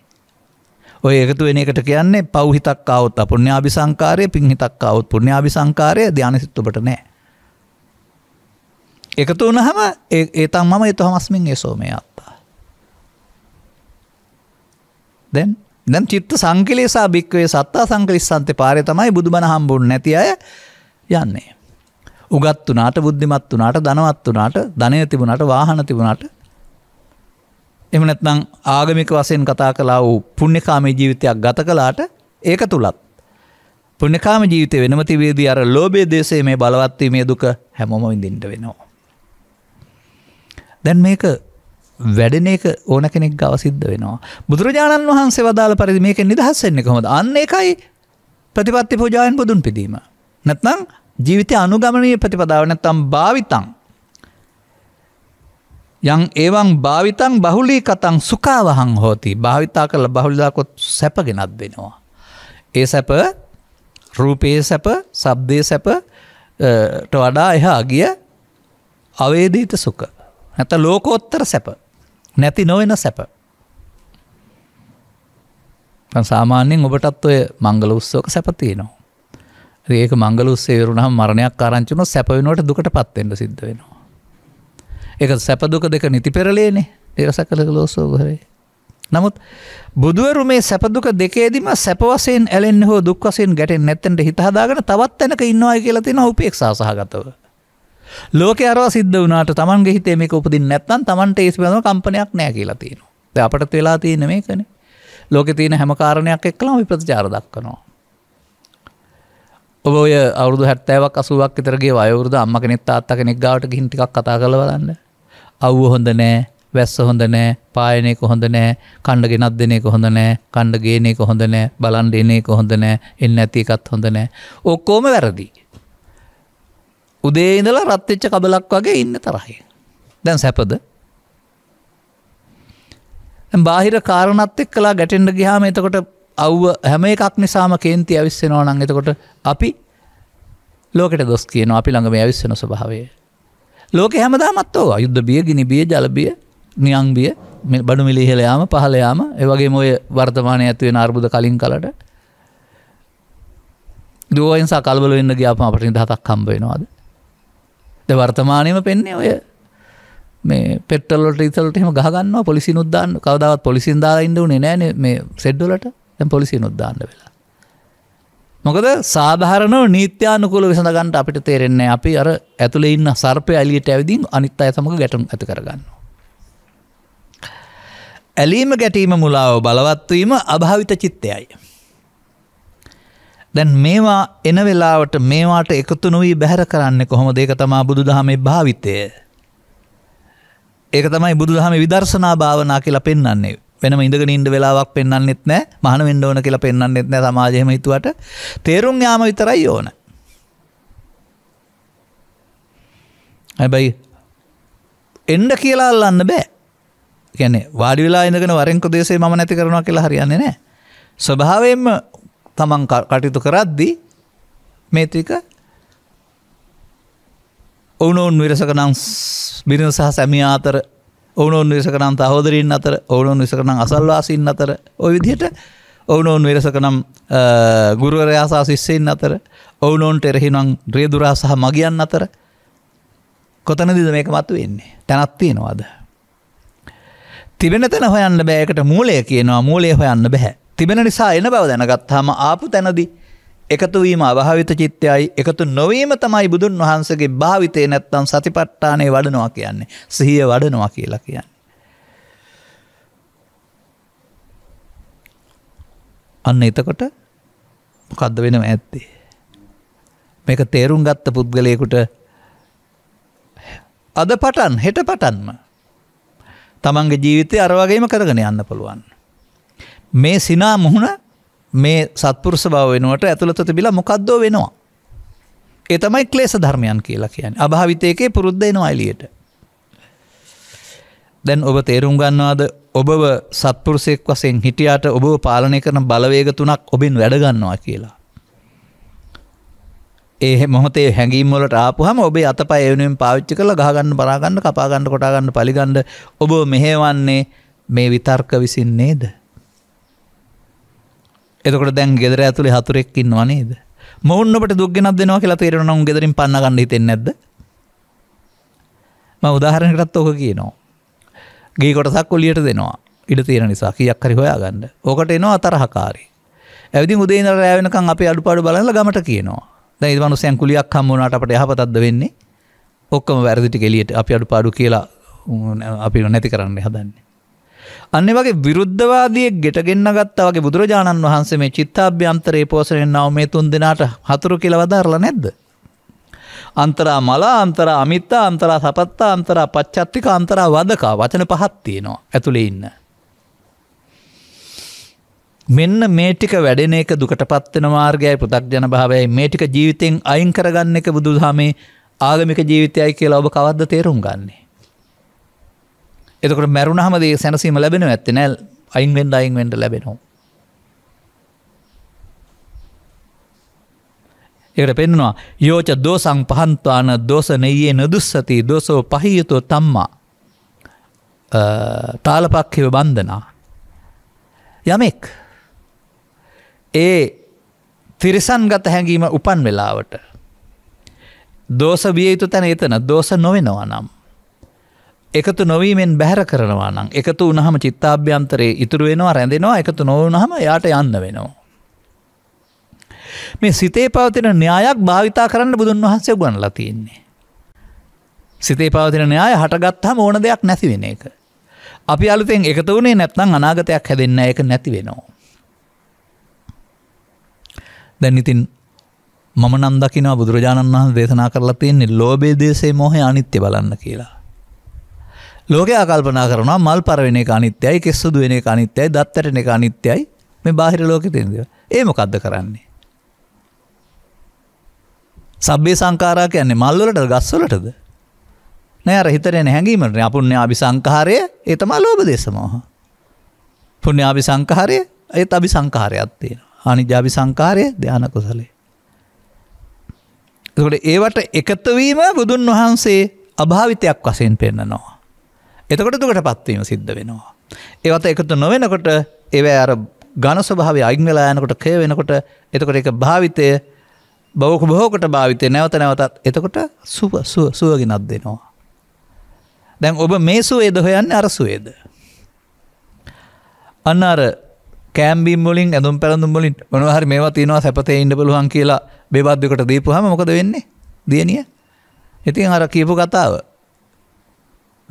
ඔය එකතු වෙන එකට කියන්නේ පෞහිතක් අවුත් අපුණ්‍යාභි සංකාරය පිංහිතක් අවුත් පුණ්‍යාභි සංකාරය ධානසිත් ඔබට නෑ. එකතු වුණහම ඒතන් මම එතහමස්මින් යසෝමය අත්තා. දැන් දැන් චිත්ත සංකලේසා භික්වේ සත්තා සංකලිස්සන්තේ පාරය තමයි බුදුබණ හම්බුන් නැති අය යන්නේ. උගත් වනාට බුද්ධිමත් වනාට දනවත් වනාට ධනය තිබුණට වාහන තිබුණට එමනැත්නං ආගමික වසයෙන් කතා කලා වූ පුුණ්‍යකාමේ ජීවිතයක් ගත කලාට ඒක තුළත්. පුුණකාම ජීවිත වෙනමතිවේදී අර ලෝබේ දේශේ මේ බලවත්වීමේ දුක හැමොම ඉදින්ට වෙනවා. දැන් මේක වැඩන එක ඕන කෙනෙක් ගවසිද්ධ වෙනවා. බුදුරජාණන් වහන්සේ වදාළ පරිදි මේක නිදහස්සෙන්නේ කොහොද අන්න එකයි ප්‍රතිපත්ති පූජායන් බුදුන් පිදීම. නැත්නම් ජීවිතය අනුගමනය ප්‍රතිපදාව නැත්තම් භාවිතන් යං ඒවන් භාවිතන් බහුලී කතන් සුකාවහං හෝති භාවිතා කළ බහුල්දාකොත් සැපගෙනත් දෙනවා. ඒ සැප රූපයේ සැප සබ්දය සැපට වඩා එහා ගිය අවේදීත සුක. නැත ලෝකෝත්තර සැප නැති නොවෙන සැප. සාමාන්‍යෙන් ඔබටත් ඔය මංගල උත්සෝක සැපතියනවා. ඒක මංගල උස්සේවරුණහම් මරණයක් ආරංචුන සැපවෙනට දුකට පත්වෙන්ට සිද්ධ වෙනවා. එක සැපදුක දෙක නිති පෙරලේනේ දෙවස කළ ලෝසෝ ගොරේ. නමුත් බුදුවරු මේ සැපදුක දෙකේදම සැපවසෙන් ඇලෙන් හෝ දුක්වසෙන් ගැටෙන් නැත්තට හිතහදාගෙන තවත් තැනක ඉන්නවා කියලා තියෙන උපේක් සහගතව. ලෝක අර සිද්ධ වනාට තමන්ගේ හිතේ මේක උපදින් නැත්තන් තමන්ට ඒස් බඳ කම්පනයක් නෑ කියලා තියෙන. ද අපට වෙලා තියෙන මේකන ලෝක තියෙන හැමකාරණයක් එක්කලා විප්‍රතිචාර දක්කනවා. ඔබ ඔය අවුදු හැත්තෑවක් අසුවක් විතරගේ වයවරුද අම්ම කෙනෙත් අත්ත කෙනෙක් ගාවට ගිහිටික් කතා කළ බලන්න අව්ව හොඳ නෑ වැස්ස හොඳ නෑ පායනෙක හොඳ නෑ කණ්ඩ ගෙනත් දෙනෙක හොඳ නෑ කණ්ඩ ගේනෙක හොඳ නෑ බලන්ඩ එනෙක හොඳ නෑ එන්න ඇති එකත් හොඳ නෑ ඔක්කෝම වැරදි. උදේ ඉඳලා රත්තිච්ච කබලක් වගේ ඉන්න තරහය. දැන් සැපද බාහිර කාරණත් එක් කලා ගැටෙන්ඩ ගිහාම එතකොට අව්ව හැම එකක් නිසාම කේන්ති ඇවිස්සෙනවා නං එතකොට අපි ලෝකට දොස් කියන අපි ළඟම ඇවිස්සෙන ස්වභාවේ ලෝක හැමදාමත් ඕ යුද්ධ බිය ගිනි බිය ජලබිය නියං බිය බඩු මිලිහෙලයාම පහලයාම ඒවගේ මොය වර්තමානය ඇත්වෙන අර්බුද කලින් කලට දුවයින්සා කල්බල වෙන්න ග්‍යාපම අපට නිදහතක් කම්බේෙනවාද ද වර්තමානයම පෙන්නේ ඔය මේ පෙටලට ඉතලට එම ගහගන්න පොලිසි නුද්දාන්න කවදාවත් පොලිසින් දාලා ඉන්න උනේ නෑන මේ සෙඩ්ඩලට තැම් පොලිසි නුද්දාන්න වෙලා මොකද සාධාරණව නීත්‍යානුකොල විසඳගන්නට අපිට තේරෙන්නේ අපි අර ඇතුළ ඉන්න සර්පය ඇලියට ඇවිදිින් අනිත් අය සමඟ ගැටුම් ඇති කරගන්න. ඇලීම ගැටීම මුලාව බලවත්වීම අභාවිත චිත්තයයි. දැන් මේවා එන වෙලාවට මේවාට එකතු නොවී බැහර කරන්න කොහොම දෙක තමා බුදු දහමේ භාවිතය. ඒක තමයි බුදු දහම විදර්ශනා භාවනා කියලා පෙන්න්නන්නේ වෙනම ඉඳගෙන ඉන්ඩ වෙලාවක් පෙන්න්නෙත් නෑ මහන වෙන්ඩ ඕන කියලා පෙන්න්නෙත් නෑ සමාජයම හිතුවට තේරුම් යාම විතරයි ඕන හැබැයි එන්ඩ කියලා අල්ලන්න බෑ ගැන වාඩි වෙලා ඉඳගෙන වරෙන්ක දේශේ ම නැති කරනවා කියලා හරියන්න නෑ ස්වභාවයෙන්ම තමන් කටයුතු කරද්දී මේතික ඔවුනොවන් විරසකනං බිරිඳ සහ සැමිය අතර ඔවුනොන් විසකනම් තහෝදරින් අතර ඔවුනොන් විසකනම් අසල්වාසින් අතර ඔය විදිහට ඔවුනොන් වෙරසකනම් ගුරුවරයාසා ශිස්සයෙන් අතර ඔවුනොන්ට එරහිනම් ද්‍රේදුරා සහ මගියන් අතර කොතනදිද මේක මතු වෙන්නේ තැනත්තියෙනවාද. තිබෙන තැන හොයන්න බෑකට මූලය කියනවා මූලය හොයන්න බැහැ තිබෙන නිසා එන බව දැනගත්හම ආපු තැනදි එකතු වීම අභාවිත චිත්තයයි එකතු නොවීම තමයි බුදුන් වහන්සේගේ භාවිතය නැත්තම් සතිපට්ඨානය වඩනවා කියන්නේ. සිහිය වඩනවා කියලා කියන්නේ. අන්න එතකොට මොකද්ද වෙනව ඇත්තේ? මේක තේරුම් ගත්ත පුද්ගලයෙකුට අද පටන් හෙට පටන්ම තමන්ගේ ජීවිතය අර වගේම කරගෙන යන්න පුළුවන්. මේ සිනා මුහුණ මේ සත්පුරුෂ බව වෙනුවට ඇතුළත තිබිලා මොකක්දෝ වෙනවා. එතමයි ක්ලේස ධර්මයන් කියලා කියන අභාවිතයකේ පුරුද්ධයනවා අයිලියට. දැන් ඔබ තේරුම් ගන්නවාද ඔබව සත්පුරුසෙක් වසෙන් හිටියාට ඔබව පාලනය කරන බලවේග තුනක් ඔබෙන් වැඩගන්නවා කියලා. ඒ මොහොතේ හැඟීම්වලට ආපුහම ඔබේ අතපය එවනුවෙන් පාවිච්චි කළ ගහගන්න බරාගන්න කපාගන්න කොටාගන්න පලිගන්ඩ ඔබ මෙහෙවන්නේ මේ විතර්ක විසින් නේද. එතකොට දැන් ගෙදර ඇතුළි හතුරෙක් ඉන්නවා නේද මොවන්නට දුක්ගෙනක් දෙනවා කියලා තේරෙන උන් ගෙදරින් පන්න ගන්න හිතෙන්නේ නැද්ද මම උදාහරණයකටත් ඕක කියනවා ගේ කොටසක් ඔලියට දෙනවා ඉඩ තියෙන නිසා කියක් හරි හොයාගන්න ඕකට එනවා අතරහකාරී ඇවිදි උදේ ඉඳලා රෑ වෙනකන් අපි අඩුපාඩු බලලා ගමට කියනවා දැන් ඒ මනුස්සයන් කුලියක් හම්බ වුණාට අපට යහපතක්ද වෙන්නේ ඔක්කොම වැරදි ටික එළියට අපි අඩුපාඩු කියලා අපි නැති කරන්න හදන්නේ අන්න වගේ විරුද්ධවාදියෙක් ගෙටගෙන්න්න ගත්තා වගේ බුදුරජාණන් වහන්සේ මේ චිත්තාභ්‍යන්තරේ පෝසණෙන්නාව මේ තුන් දෙනාට හතුරු කියලවදාරලා නැද්ද. අන්තරා මලා අන්තරා අමිත්තා අන්තරා සපත්තා අන්තරා පච්චත්තික අන්තරා වදකා වචන පහත් තියෙනවා ඇතුළේ ඉන්න. මෙන්න මේ ටික වැඩෙන එක දුකට පත්වන මාර්ගයයි පුතක් ජනභාවයයි මේ ටික ජීවිතයෙන් අයින් කරගන්න එක බුදුදහමේ ආගමික ජීවිතයයි කියලා ඔබ කවද්ද තේරුම් ගන්නේ. එතකට මැරුණහම දේ සැනසීම ලැබෙන ඇත්ති නැල් අයින් වෙන්ඩ අයින් වෙන්ඩ ලැබෙනවා. එකට පෙන්නවා යෝච දෝසං පහන්ත්වාන දෝස නෙයේ නදුස්සති දෝසෝ පහියතු තම්මා තාලපක්හිව බන්ධනා යමෙක් ඒ තිරිසන් ගත හැඟීම උපන් වෙලාවට දෝස විය යුතු තැන එතන දෝස නොවෙනවා නම් එකතු නොවීමෙන් බැහර කරනවා නම් එකතු උනහම චිත්තාභ්‍යන්තරයේ ඉතුරු වෙනවා රැඳෙනවා එකතු නොවනහම යාට යන්න වෙනවා. මේ සිතේ පවතින න්‍යායක් භාවිතා කරන්න බුදුන් වහන්සේ ගුවනලා තියෙන්නේ. සිතේ පවතින න්‍යාය හටගත්හම ඕන දෙයක් නැති වෙන එක. අපි අලුතෙන් එකතු වනේ නැත්නම් අනාගතයක් හැදෙන්න එක නැති වෙනවා. දැන් ඉතින් මම නම් දකිනවා බුදුරජාණන් වහන් දේශනා කරලා තියන්නේ ලෝබේ දේශේ මොහේ අනිත්‍ය බලන්න කියලා. ලෝක ආකල්පනා කරනවා මල් පරවෙන අනිත්‍යයි කෙස්සුදු වෙන අනිත්‍යයි දත්තරන අනිත්‍යයි මේ බාහිර ලෝක තිෙන්දව ඒ මොකක්ද කරන්නේ. සබ්බේ සංකාරා කියන්නේ මල්වලට ගස්වලටද. නෑර හිතරෙන හැඟීමට අපුුණ්‍ය අභි සංකාරය ඒතමා ලෝබ දේශමෝහ. පුුණ්‍ය අභි සංකාරය ඒත් අභි සංකාරයත්තේ අනි ජාභි සංකාරය ධ්‍යාන කුසලේ. ට ඒවට එකතවීම බුදුන් වහන්සේ අභාවිතයක් වසයෙන් පෙන්න්නනවා. එතකොට දුකට පත්වීම සිද්ධ වෙනවා. ඒවත එකතු නොවෙනකොට ඒවැ අර ගණස්වභාවේ අයිංවෙලා යනකොට කය වෙනකොට එතකොට එක භාවිතය බෞක බොහෝකට භාවිතය නැවත නැවතත් එතකොට සුව සුවගෙනත් දෙනවා. දැන් ඔබ මේ සුවේද හොයන්න අරසුවේද. අන්න අර කෑම්බිම් මුලින් ඇඳම් පැළඳම් මුලින් මොනහරි මේවා තියෙනවා සැපතේ ඉන්න පුළුවන් කියලා බෙබද්දකට දීපුහම මොකද වෙන්නේ දියනිය. ඉතින් අර කියපු කතාව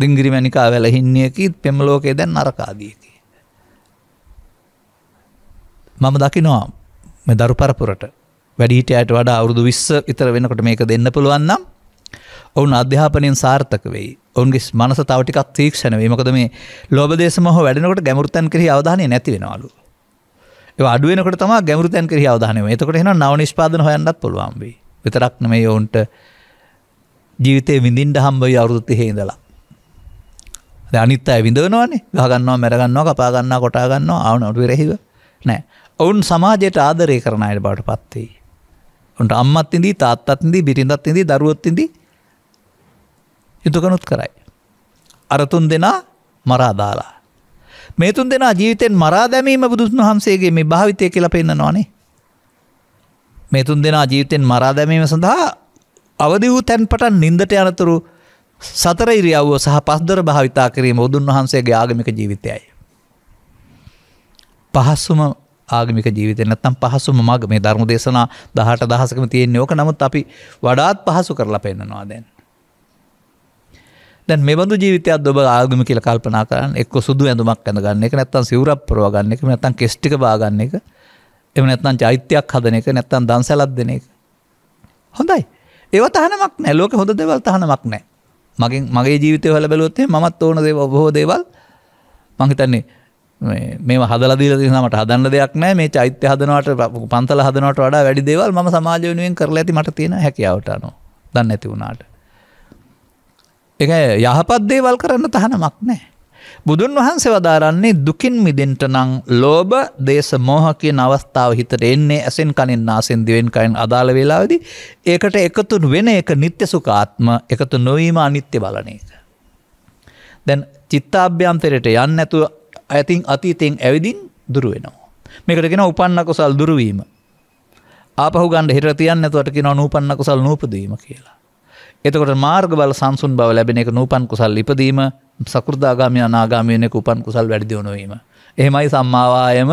ඩිංගිරි මැනිකා වැලහින්නයකි පෙමලෝකේ දැන් නරකාදීකි. මම දකිනවා මෙ දරු පරපුරට වැඩිහිටයට වඩා අවුරුදු විස්ස ඉතර වෙනකොට මේක දෙන්න පුළුවන්නම් ඔවුන් අධ්‍යාපනයෙන් සාර්ථක වෙයි ඔවුන්ගේ මනස තවටිකක් තීක්ෂණ වීමකද මේ ලෝබදේශමහ වැඩනකට ගැමුරතන් කරෙහි අවධානය නැති වෙනවාලු. අඩුවනකට තම ගැමුරතන් කරෙහි අවධානය එතකට එෙන නව නිෂ්පාදන හොයන්නත් පුළුවන්බේ විතරක් නම ඔවුන්ට ජීවිතය විඳින්ට හම්බයි අවුරුත්ති හේදලා අනිත් අය විඳවනවානේ ගහගන්නවා මැරගන්නවා කපාගන්නවා කොටාගන්නවා ආවනට විරහිව නෑ ඔවුන් සමාජයට ආදරය කරන අයට බවට පත්වෙයි. උන්ට අම්මත් ඉදී තාත්තත් ඉදී බිරිඳත් ඉදී දරුවොත් ඉදී යුතුකනුත් කරයි. අරතුන් දෙනා මරාදාලා. මේ තුන් දෙනා ජීවිතෙන් මරා දැමීම බුදුන් වහන්සේගේ මේ භාවිතය කියලා පෙන්න්නනවානේ. මේ තුන් දෙනා ජීවිතෙන් මරා දැමීම සඳහා අවදි වූ තැන්පටන් නින්දට යනතුරු සතර ඉරියව්ව සහ පස්දර භාවිතා කිරීම බුදුන් වහන්සේගේ ආගමික ජීවිතයයි. පහස්සුම ආගමික ජීවිතය නැත්තම් පහසුම මග මේ ධර්ම දේශනා දහට දහසකම තියෙන් ඕක නමුත් අපි වඩාත් පහසු කරලා පෙන්න්නනවා දැන්. දැන් මෙබඳු ජීවිතයක් ඔබ ආගම කියල කල්පනා කරන්න එක් සුදු ඇඳුමක් ඇඳගන්න එක නැත්තන් සිවරක් පරවාගන්න එක නැත්තන් කෙස්්ටික බාගන්න එක එම නැත්තන් චෛත්‍යයක් හදන එක නැත්තන් දන්සැලත් දෙන එක. හොඳයි ඒව තහනමක් නෑ ලෝක හොඳ දෙවල් තහනමක් නෑ මගෙන් මගේ ජීවිතය හල බැලොත්තේ මත් ඕන දේ බොහෝ දේවල් මහිතන්නේ මේ හදලදී මට හදන්න දෙයක් නෑ මේ චෛත්‍ය හදනවට පන්තල හදනට වඩා වැඩි දේවල් ම සමාජ වෙනුවෙන් කරලා ඇති මට තියෙන හැකියාවටනො දන්න ඇති වුණාට එක යහපත් දේවල් කරන්න තහනමක් නෑ බුදුන් වහන්සේ වදාරන්නේ දුකින් මිදෙන්ට නම් ලෝභ දේශ මෝහ කියන අවස්ථාව හිතට එන්නේ ඇසෙන් කනින් නාසෙන් දිවෙන් කයින් අදාළ වේලාවේදී ඒකට එකතු වෙන එක නিত্য සුඛාත්ම එකතු නොවීම අනිත්‍ය බලන එක. දැන් චිත්තාභ්‍යන්තරයට යන්නේ නැතුව අයතින් අතීතයෙන් ඇවිදින් දුර වෙනවා. මේකට කියනවා උපන්න කුසල් දුරු වීම. ආපහු ගන්න හිතට තියන්නේ නැතුවට කියනවා නූපන්න කුසල් නූපදීම කියලා. එතකොට මාර්ග බල සංසුන් බව ලැබෙන එක නූපන් කුසල් ඉපදීම සකෘදාගාමය අනාගාමයනෙක උපන් කුසල් වැඩිදියුණුවීම. එහෙමයි සම්මාවායම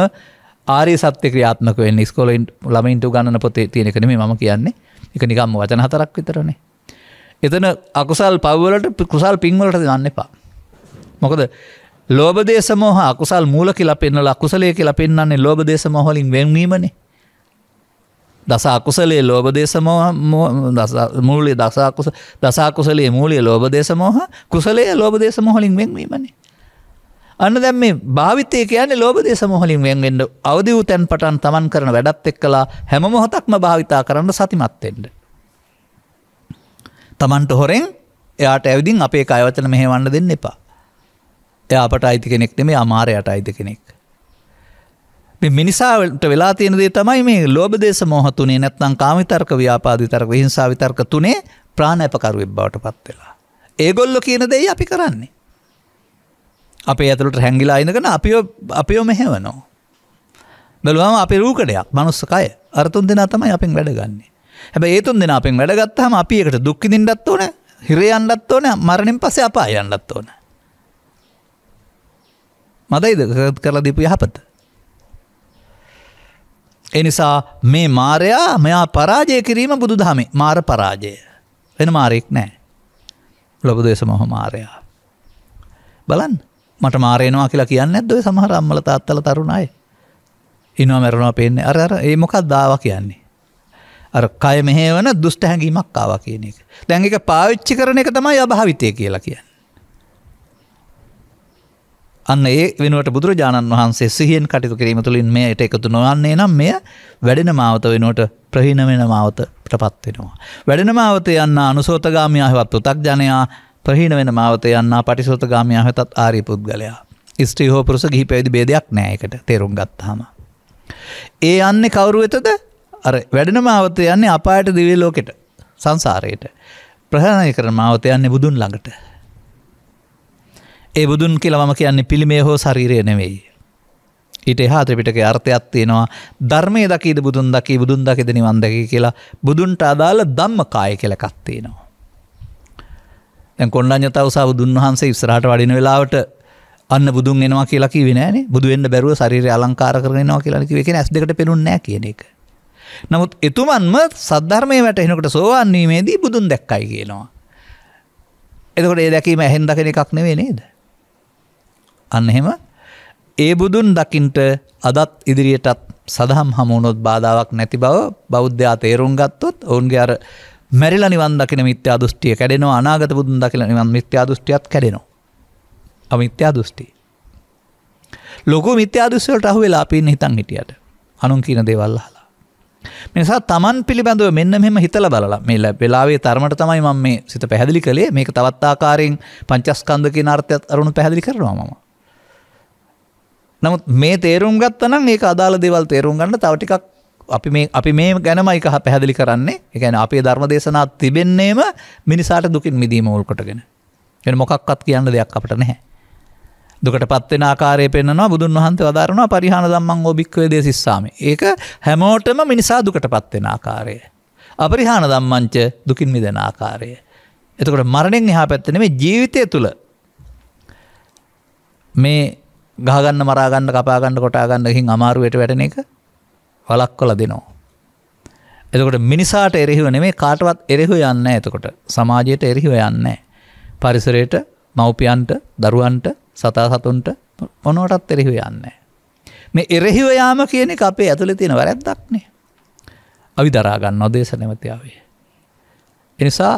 ආරය සත්‍ය ක්‍රියාත්මක වෙන් ස්කොලයින් ළමයින්ට ගන්න පොතේ තියෙනෙකනෙම ම කියන්නේ එක නිකම්ම වචන හතරක් විතරනේ. එතන අකුසල් පව්වලට කුසල් පින්වලට දන්න එපා. මොකද ලෝබදේශමෝහ අකුසල් මූලකි ලපෙන්නල අකුසලයකි ලපෙන්න්නේ ලෝබදේශමහොලින් වෙන්වීමනේ දස අකුසලේ ලෝබ දේශමෝහ මුූලේ දසාකුස දසාකුසලේ මූලිය ලෝබ දේශමෝහ කුසලේ ලෝබ දේශමොහොලින් වෙන්වීමනේ. අන්න දැම් මේ භාවිතය කියන්නේ ලෝබ දේශමොහොලින් වෙන්ෙන්ට අවදි වූ තැන් පටන් තමන් කරන වැඩත් එක් කලා හැම මොහොතක්ම භාවිතා කරන්න සතිමත්තෙන්ට. තමන්ට හොරෙන් එයාට ඇවිදින් අපේ අයවචන මෙහෙවන්න දෙන්න එපා. එයාපට අයිති කෙනෙක් නෙමේ අමාරයට අයිති කෙනෙක්. මිනිසාට වෙලා තියෙන දේ තමයි මේ ලෝභ දේශ මොහ තුනේ නැත්නම් කාමිතර්ක ව්‍යාපාදිතර්ක හිංසා විතර්ක තුනේ ප්‍රාණයපකරුවෙක් බවට පත් වෙලා. ඒගොල්ලෝ කියන දෙයි අපි කරන්නේ. අපේ ඇතුළට හැංගිලා ඉඳගෙන අපිව අපිව මෙහෙවනවා. බැලුවම අපේ රූකඩයක් මනුස්සකය අර තුන් දෙනා තමයි අපෙන් වැඩ ගන්නෙ. හැබැයි ඒ තුන් දෙනා අපෙන් වැඩ ගත්තාම අපි එකට දුක් විඳින්නත් ඕන, හිර යන්නත් ඕන, මරණයෙන් පස්සේ අපාය යන්නත් ඕන. මදයිද කරලා දීපු යහපත? එනිසා මේ මාරයා මෙයා පරාජය කිරීම බුදු දහමේ මාර පරාජය. වෙන මාරයෙක් නෑ. ලොබදේශ මොහ මාරයා. බලන් මට මාරයනවා කියලා කියන්න ඇදොයි සමහර අම්මල තාත්තල තරුණයි. ඉනවා මැරනවා පේන්නේ අර අර ඒ මොකක් දාව කියන්නේ. අර කය මෙහෙවන දුෂ්ට හැඟීමක් ආවා කියන එක. දැන් එක පාවිච්චි කරන එක තමයි අභාවිතය කියලා කියන්න. අන්න ඒ වෙනුවට බුදුරජාණන් වහන්සේ සිහියෙන් කටයුතු කිරීම තුළින් මෙයට එකතු නොවන්නේ නම් මෙය වැඩෙන මාවත වෙනුවට ප්‍රහීන වෙන මාවතට පත්වෙනවා. වැඩෙන මාවත යන්න අනුසෝතගාමයාහවත් උතක් ජනයා ප්‍රහීන වෙන මාවත යන්න පටිසෝතගාමයා හතත් ආරී පුද්ගලයා. ස්ත්‍රී හෝ පුරුස ගිහි පැවිදි බේදයක් නෑයකට තේරුම් ගත්තාම. ඒ යන්නේ කවුරු වෙතද අර වැඩෙන මාවත යන්නේ අපායට දිවේ ලෝකෙට සංසාරයට. ප්‍රහණය කරන මාවත යන්නේ බුදුන් ළඟට ඒ බුදුන් කියලමම කියන්නේ පිළිමේ හෝ ශරීරය නෙවෙයි. ඊට එහා ත්‍රිපිටකේ අර්ථයක් තියෙනවා ධර්මයේ දකීද බුදුන් දකී බුදුන් දකිද නිවන් දකී කියලා බුදුන්ට අදාළ ධම්මකාය කියලා එකක් තියෙනවා. දැන් කොණ්ඩඤ්ඤ තවසා බුදුන් වහන්සේ ඉස්සරහට වඩින වෙලාවට අන්න බුදුන් එනවා කියලා කිව්වේ නෑනේ. බුදු වෙන්න බැරුව ශරීරය අලංකාර කරගෙන එනවා කියලා කිව්වේ. ඒ කියන්නේ ඇස් දෙකට පෙනුන්නේ නෑ කියන එක. නමුත් එතුමන්ම සද්ධර්මයේ වැටෙනකොට සෝවන් වීමේදී බුදුන් දැක්කයි කියනවා. එතකොට ඒ දැකීම ඇහෙන් දකින එකක් නෙවෙයි නේද? අන්න එහෙම ඒ බුදුන් දකින්ට අදත් ඉදිරියටත් සදහම් හමුණොත් බාධාවක් නැති බව බෞද්ධයා තේරුම් ගත්තොත් ඔවුන්ගේ අර මැරිලා නිවන් දකින මිත්‍යා දෘෂ්ටිය කැඩෙනවා අනාගත බුදුන් දකින නිවන් මිත්‍යා දෘෂ්ටියත් කැඩෙනවා අමිත්‍යා දෘෂ්ටි ලොකු මිත්‍යා දෘෂ්ටිවලට අහු වෙලා අපි ඉන්න හිතන් හිටියට අනුන් කියන දේවල් අහලා මේ නිසා Taman පිළිබඳව මෙන්න මෙහෙම හිතලා බලලා මේ වෙලාවේ තරමට තමයි මම මේ සිත පැහැදිලි කළේ මේක තවත් ආකාරයෙන් පංචස්කන්ධ කියන අර්ථයත් අරුණු පැහැදිලි කරනවා මම නමුත් මේ තේරුම් ගත්තනම් ඒක අදාළ දේවල් තේරුම් ගන්න තවටිකක් අපි මේ අපි මේ ගැනමයි කහ පැහැදිලි කරන්නේ එකන අපේ ධර්ම දේශනා තිබෙන්නේම මිනිසාට දුකින් මිදීම උල්කොටගෙන එන මොකක්වත් කියන්න දෙයක් අපට නැහැ දුකට පත්වෙන ආකාරය පෙන්න්නවා බුදුන් වහන්සේ වදාරනවා පරිහාන දම්මන් ෝභික්වේ දේශස්සාම ඒක හැමෝටම මිනිසා දුකට පත්වෙන ආකාරය අපරිහාන දම්මංච දුකින් මිදෙන ආකාරය එතකොට මරණෙන් එහා පැත්තන මේ ජීවිතය තුළ මේ ගහගන්න මරාගන්න කපාගන්න කොටාගන්න හින් අමාරුවයට වැටන එක වලක් කොල දෙනවා. එතකොට මිනිසාට එරෙහිව නෙමේ කාටවත් එරෙහු යන්න එතකොට සමාජයට එරෙහිව යන්න. පරිසරයට මව්පියන්ට දරුවන්ට සතා සතුන්ට මොනෝටත් එරෙහිව යන්න. මේ එරෙහිව යාම කියනෙ අපේ ඇතුළ තියෙන වැරැද්දක්නේ. අවි දරාගන්න නොදේශ නැමතියාවේ. එනිසා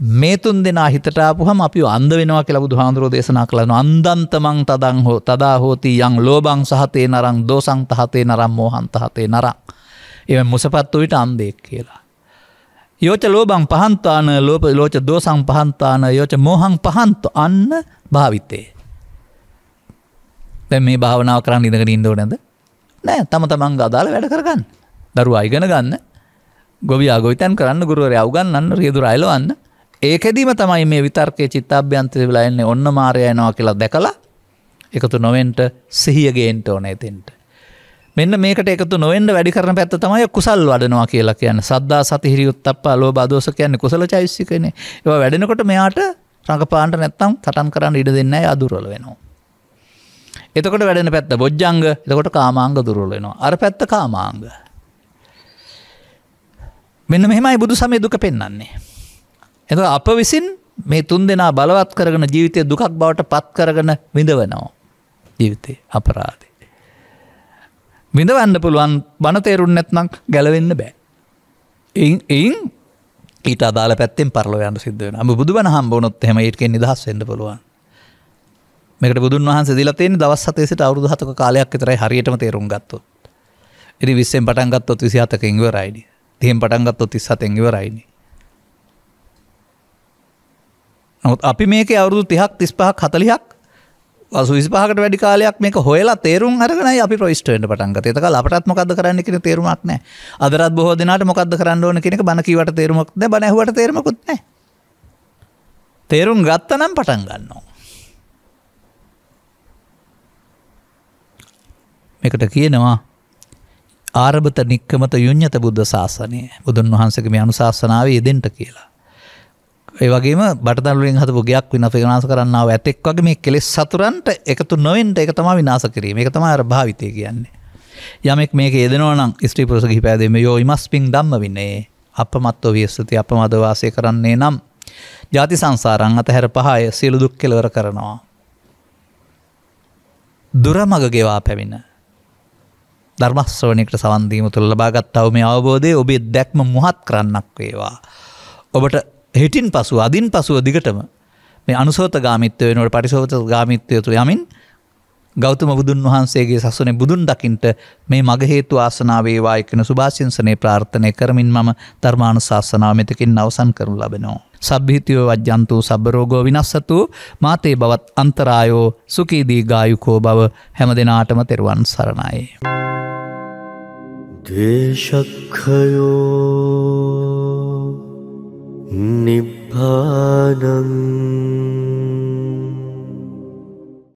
මේ තුන් දෙෙන හිතටාපුහම අපි අන්ද වෙනවා කියලා බුදුහාන්දුරෝ දේශනා කළන අන්දන්තමං තදං හෝ තදා හෝති යං ලෝබං සහතේ නරං දෝසංතහතේ නරම් මෝහන්තහතේ නරං. එම මුසපත්තු විට අන්දෙක් කියලා. යෝච ලෝබං පහන්තාන ලෝප ලෝච දෝසං පහන්තාන යෝච මොහං පහන්ත අන්න භාවිතය. දැ මේ භාවනාව කරන්න ඉඳගෙන ඉදෝ නැද නෑ තම තමන් අදාල වැඩ කරගන්න දරු අයිගෙන ගන්න ගොවි අගොවිතන් කරන්න ගුරුවර අවගන්න රියදුර අයිලවන්න ඒකෙදීම තමයි මේ විතර්කය චිත්තාභ්‍යන්තය වෙලා එන්නේ ඔන්න මාරයයනවා කියලා දැකලා එකතු නොවෙන්ට සිහියගේන්ට ඕනේ තෙන්ට. මෙන්න මේකට එකතු නොවෙන්ට වැඩි කරන පැත්ත තමයි කුසල් වඩනවා කියලා කියන්න සද්දා සතිහිරියුත් අප අලෝ බදෝස කියන්නේ කුසල චෛසිකන ඒව වැඩෙනකොට මෙයාට රඟපාන්ට නැත්තම් සටන් කරන්න ඉඩ දෙන්න අදුරල වෙනවා. එතකොට වැඩෙන පැත්ත බොජ්ජංග එතකොට කාමාංග දුරල වෙනවා අර පැත්ත කාමාංග. මෙන්න මෙහෙමයි බුදු සමය දුක පෙන්න්නේ. එඳ අප විසින් මේ තුන් දෙනා බලවත් කරගෙන ජීවිතය දුකක් බවට පත් කරගෙන විඳවනවා. ජීවිතේ අපරාධ. විඳවන්න පුළුවන් බනතේරුන් නැත්නම් ගැලවෙන්න බෑ. එයින් ඊට අදාල පැත්තෙන් පරලවයන්න සිද්ධ ම බුදුබන හම්බෝනොත් හෙම ඒටකෙන් නිදහස් වෙන්න පුළුවන් මේකට බුදුන් වහන්ස දිලතෙන් දවස් සතේසිට අවුදු හතක කාලයක් විතරයි හරියටම තේරුම් ගත්තොත් එඩි විස්සෙන් පටන්ගත්තොත් විසිහතක ඉංවරයිඩි තියෙන් පටන්ගත්තොත් තිස්සත ඉංවරයිනි නොත් අපි මේක අවුරුදු තිහක් තිස්පහක් හතලිහක් විස්පහකට වැඩි කාලයක් මේක හොලා තේරුම් අරගෙන අපි ප්‍රයිස්ටේට පටන්ග තක අපටත් මොකද කරන්න කියෙන තේරුමක් නෑ අදරත් බොහෝ දෙනට මොකද කරන්න ඕන කෙනෙක බනකිවට තේරුමක්ද බැහවට තේරමකුත්න තේරුම් ගත්තනම් පටන් ගන්නවා. එකට කියනවා ආරභත නික්කමත යුඥත බුද්ධ ශාසනය බුදුන් වහන්සකම අනුශාසනාව යෙදෙන්ට කියලා. ඒවගේම බටදරුවෙන් හතු ගයක් වින විනාස කරන්නාව ඇතෙක් වගේ මේ කෙලෙස් සතුරන්ට එකතු නොවෙන්ට එක තම විනාස කිරීම එක තම අර භාවිතය කියන්නේ. යමෙක් මේක ඒදනවනම් ස්ත්‍රීපුරසගහි පැදීම යෝ ඉමස් පින් දම්ම වින්නේ අප මත්ව වියස්තති අප මදවාසය කරන්නේ නම් ජාති සංසාරං අතහැර පහය සියලු දුක් කෙලවර කරනවා. දුරමග ගෙවා පැවිෙන ධර්මස්වනකට සවන්දීම තුළ ලබාගත්තව මේ අවබෝධය ඔබේ දැක්ම මුහත් කරන්නක් වේවා. ඔබට හිටින් පසු අදින් පසුව දිගටම මේ අනුසෝත ගාමිත්ව වෙනුවට පරිසෝත ගාමිත්වය තු යමින් ගෞතම බුදුන් වහන්සේගේ සසනේ බුදුන් දකින්ට මේ මග හේතු ආසනාවේවා එකන සුභාසිංසනය ප්‍රාර්ථනය කරමින් මම ධර්මාණු ශාසනාව මෙතකින් අවසන් කරනු ලබෙනවා. සබ්හිතියෝ වජ්‍යන්තූ සබරෝගෝ විනස්සතු මාතේ බවත් අන්තරායෝ සුකීදී ගායුකෝ බව හැම දෙනාටම තෙරුවන් සරණයි. දේශක්හයෝ निभाम्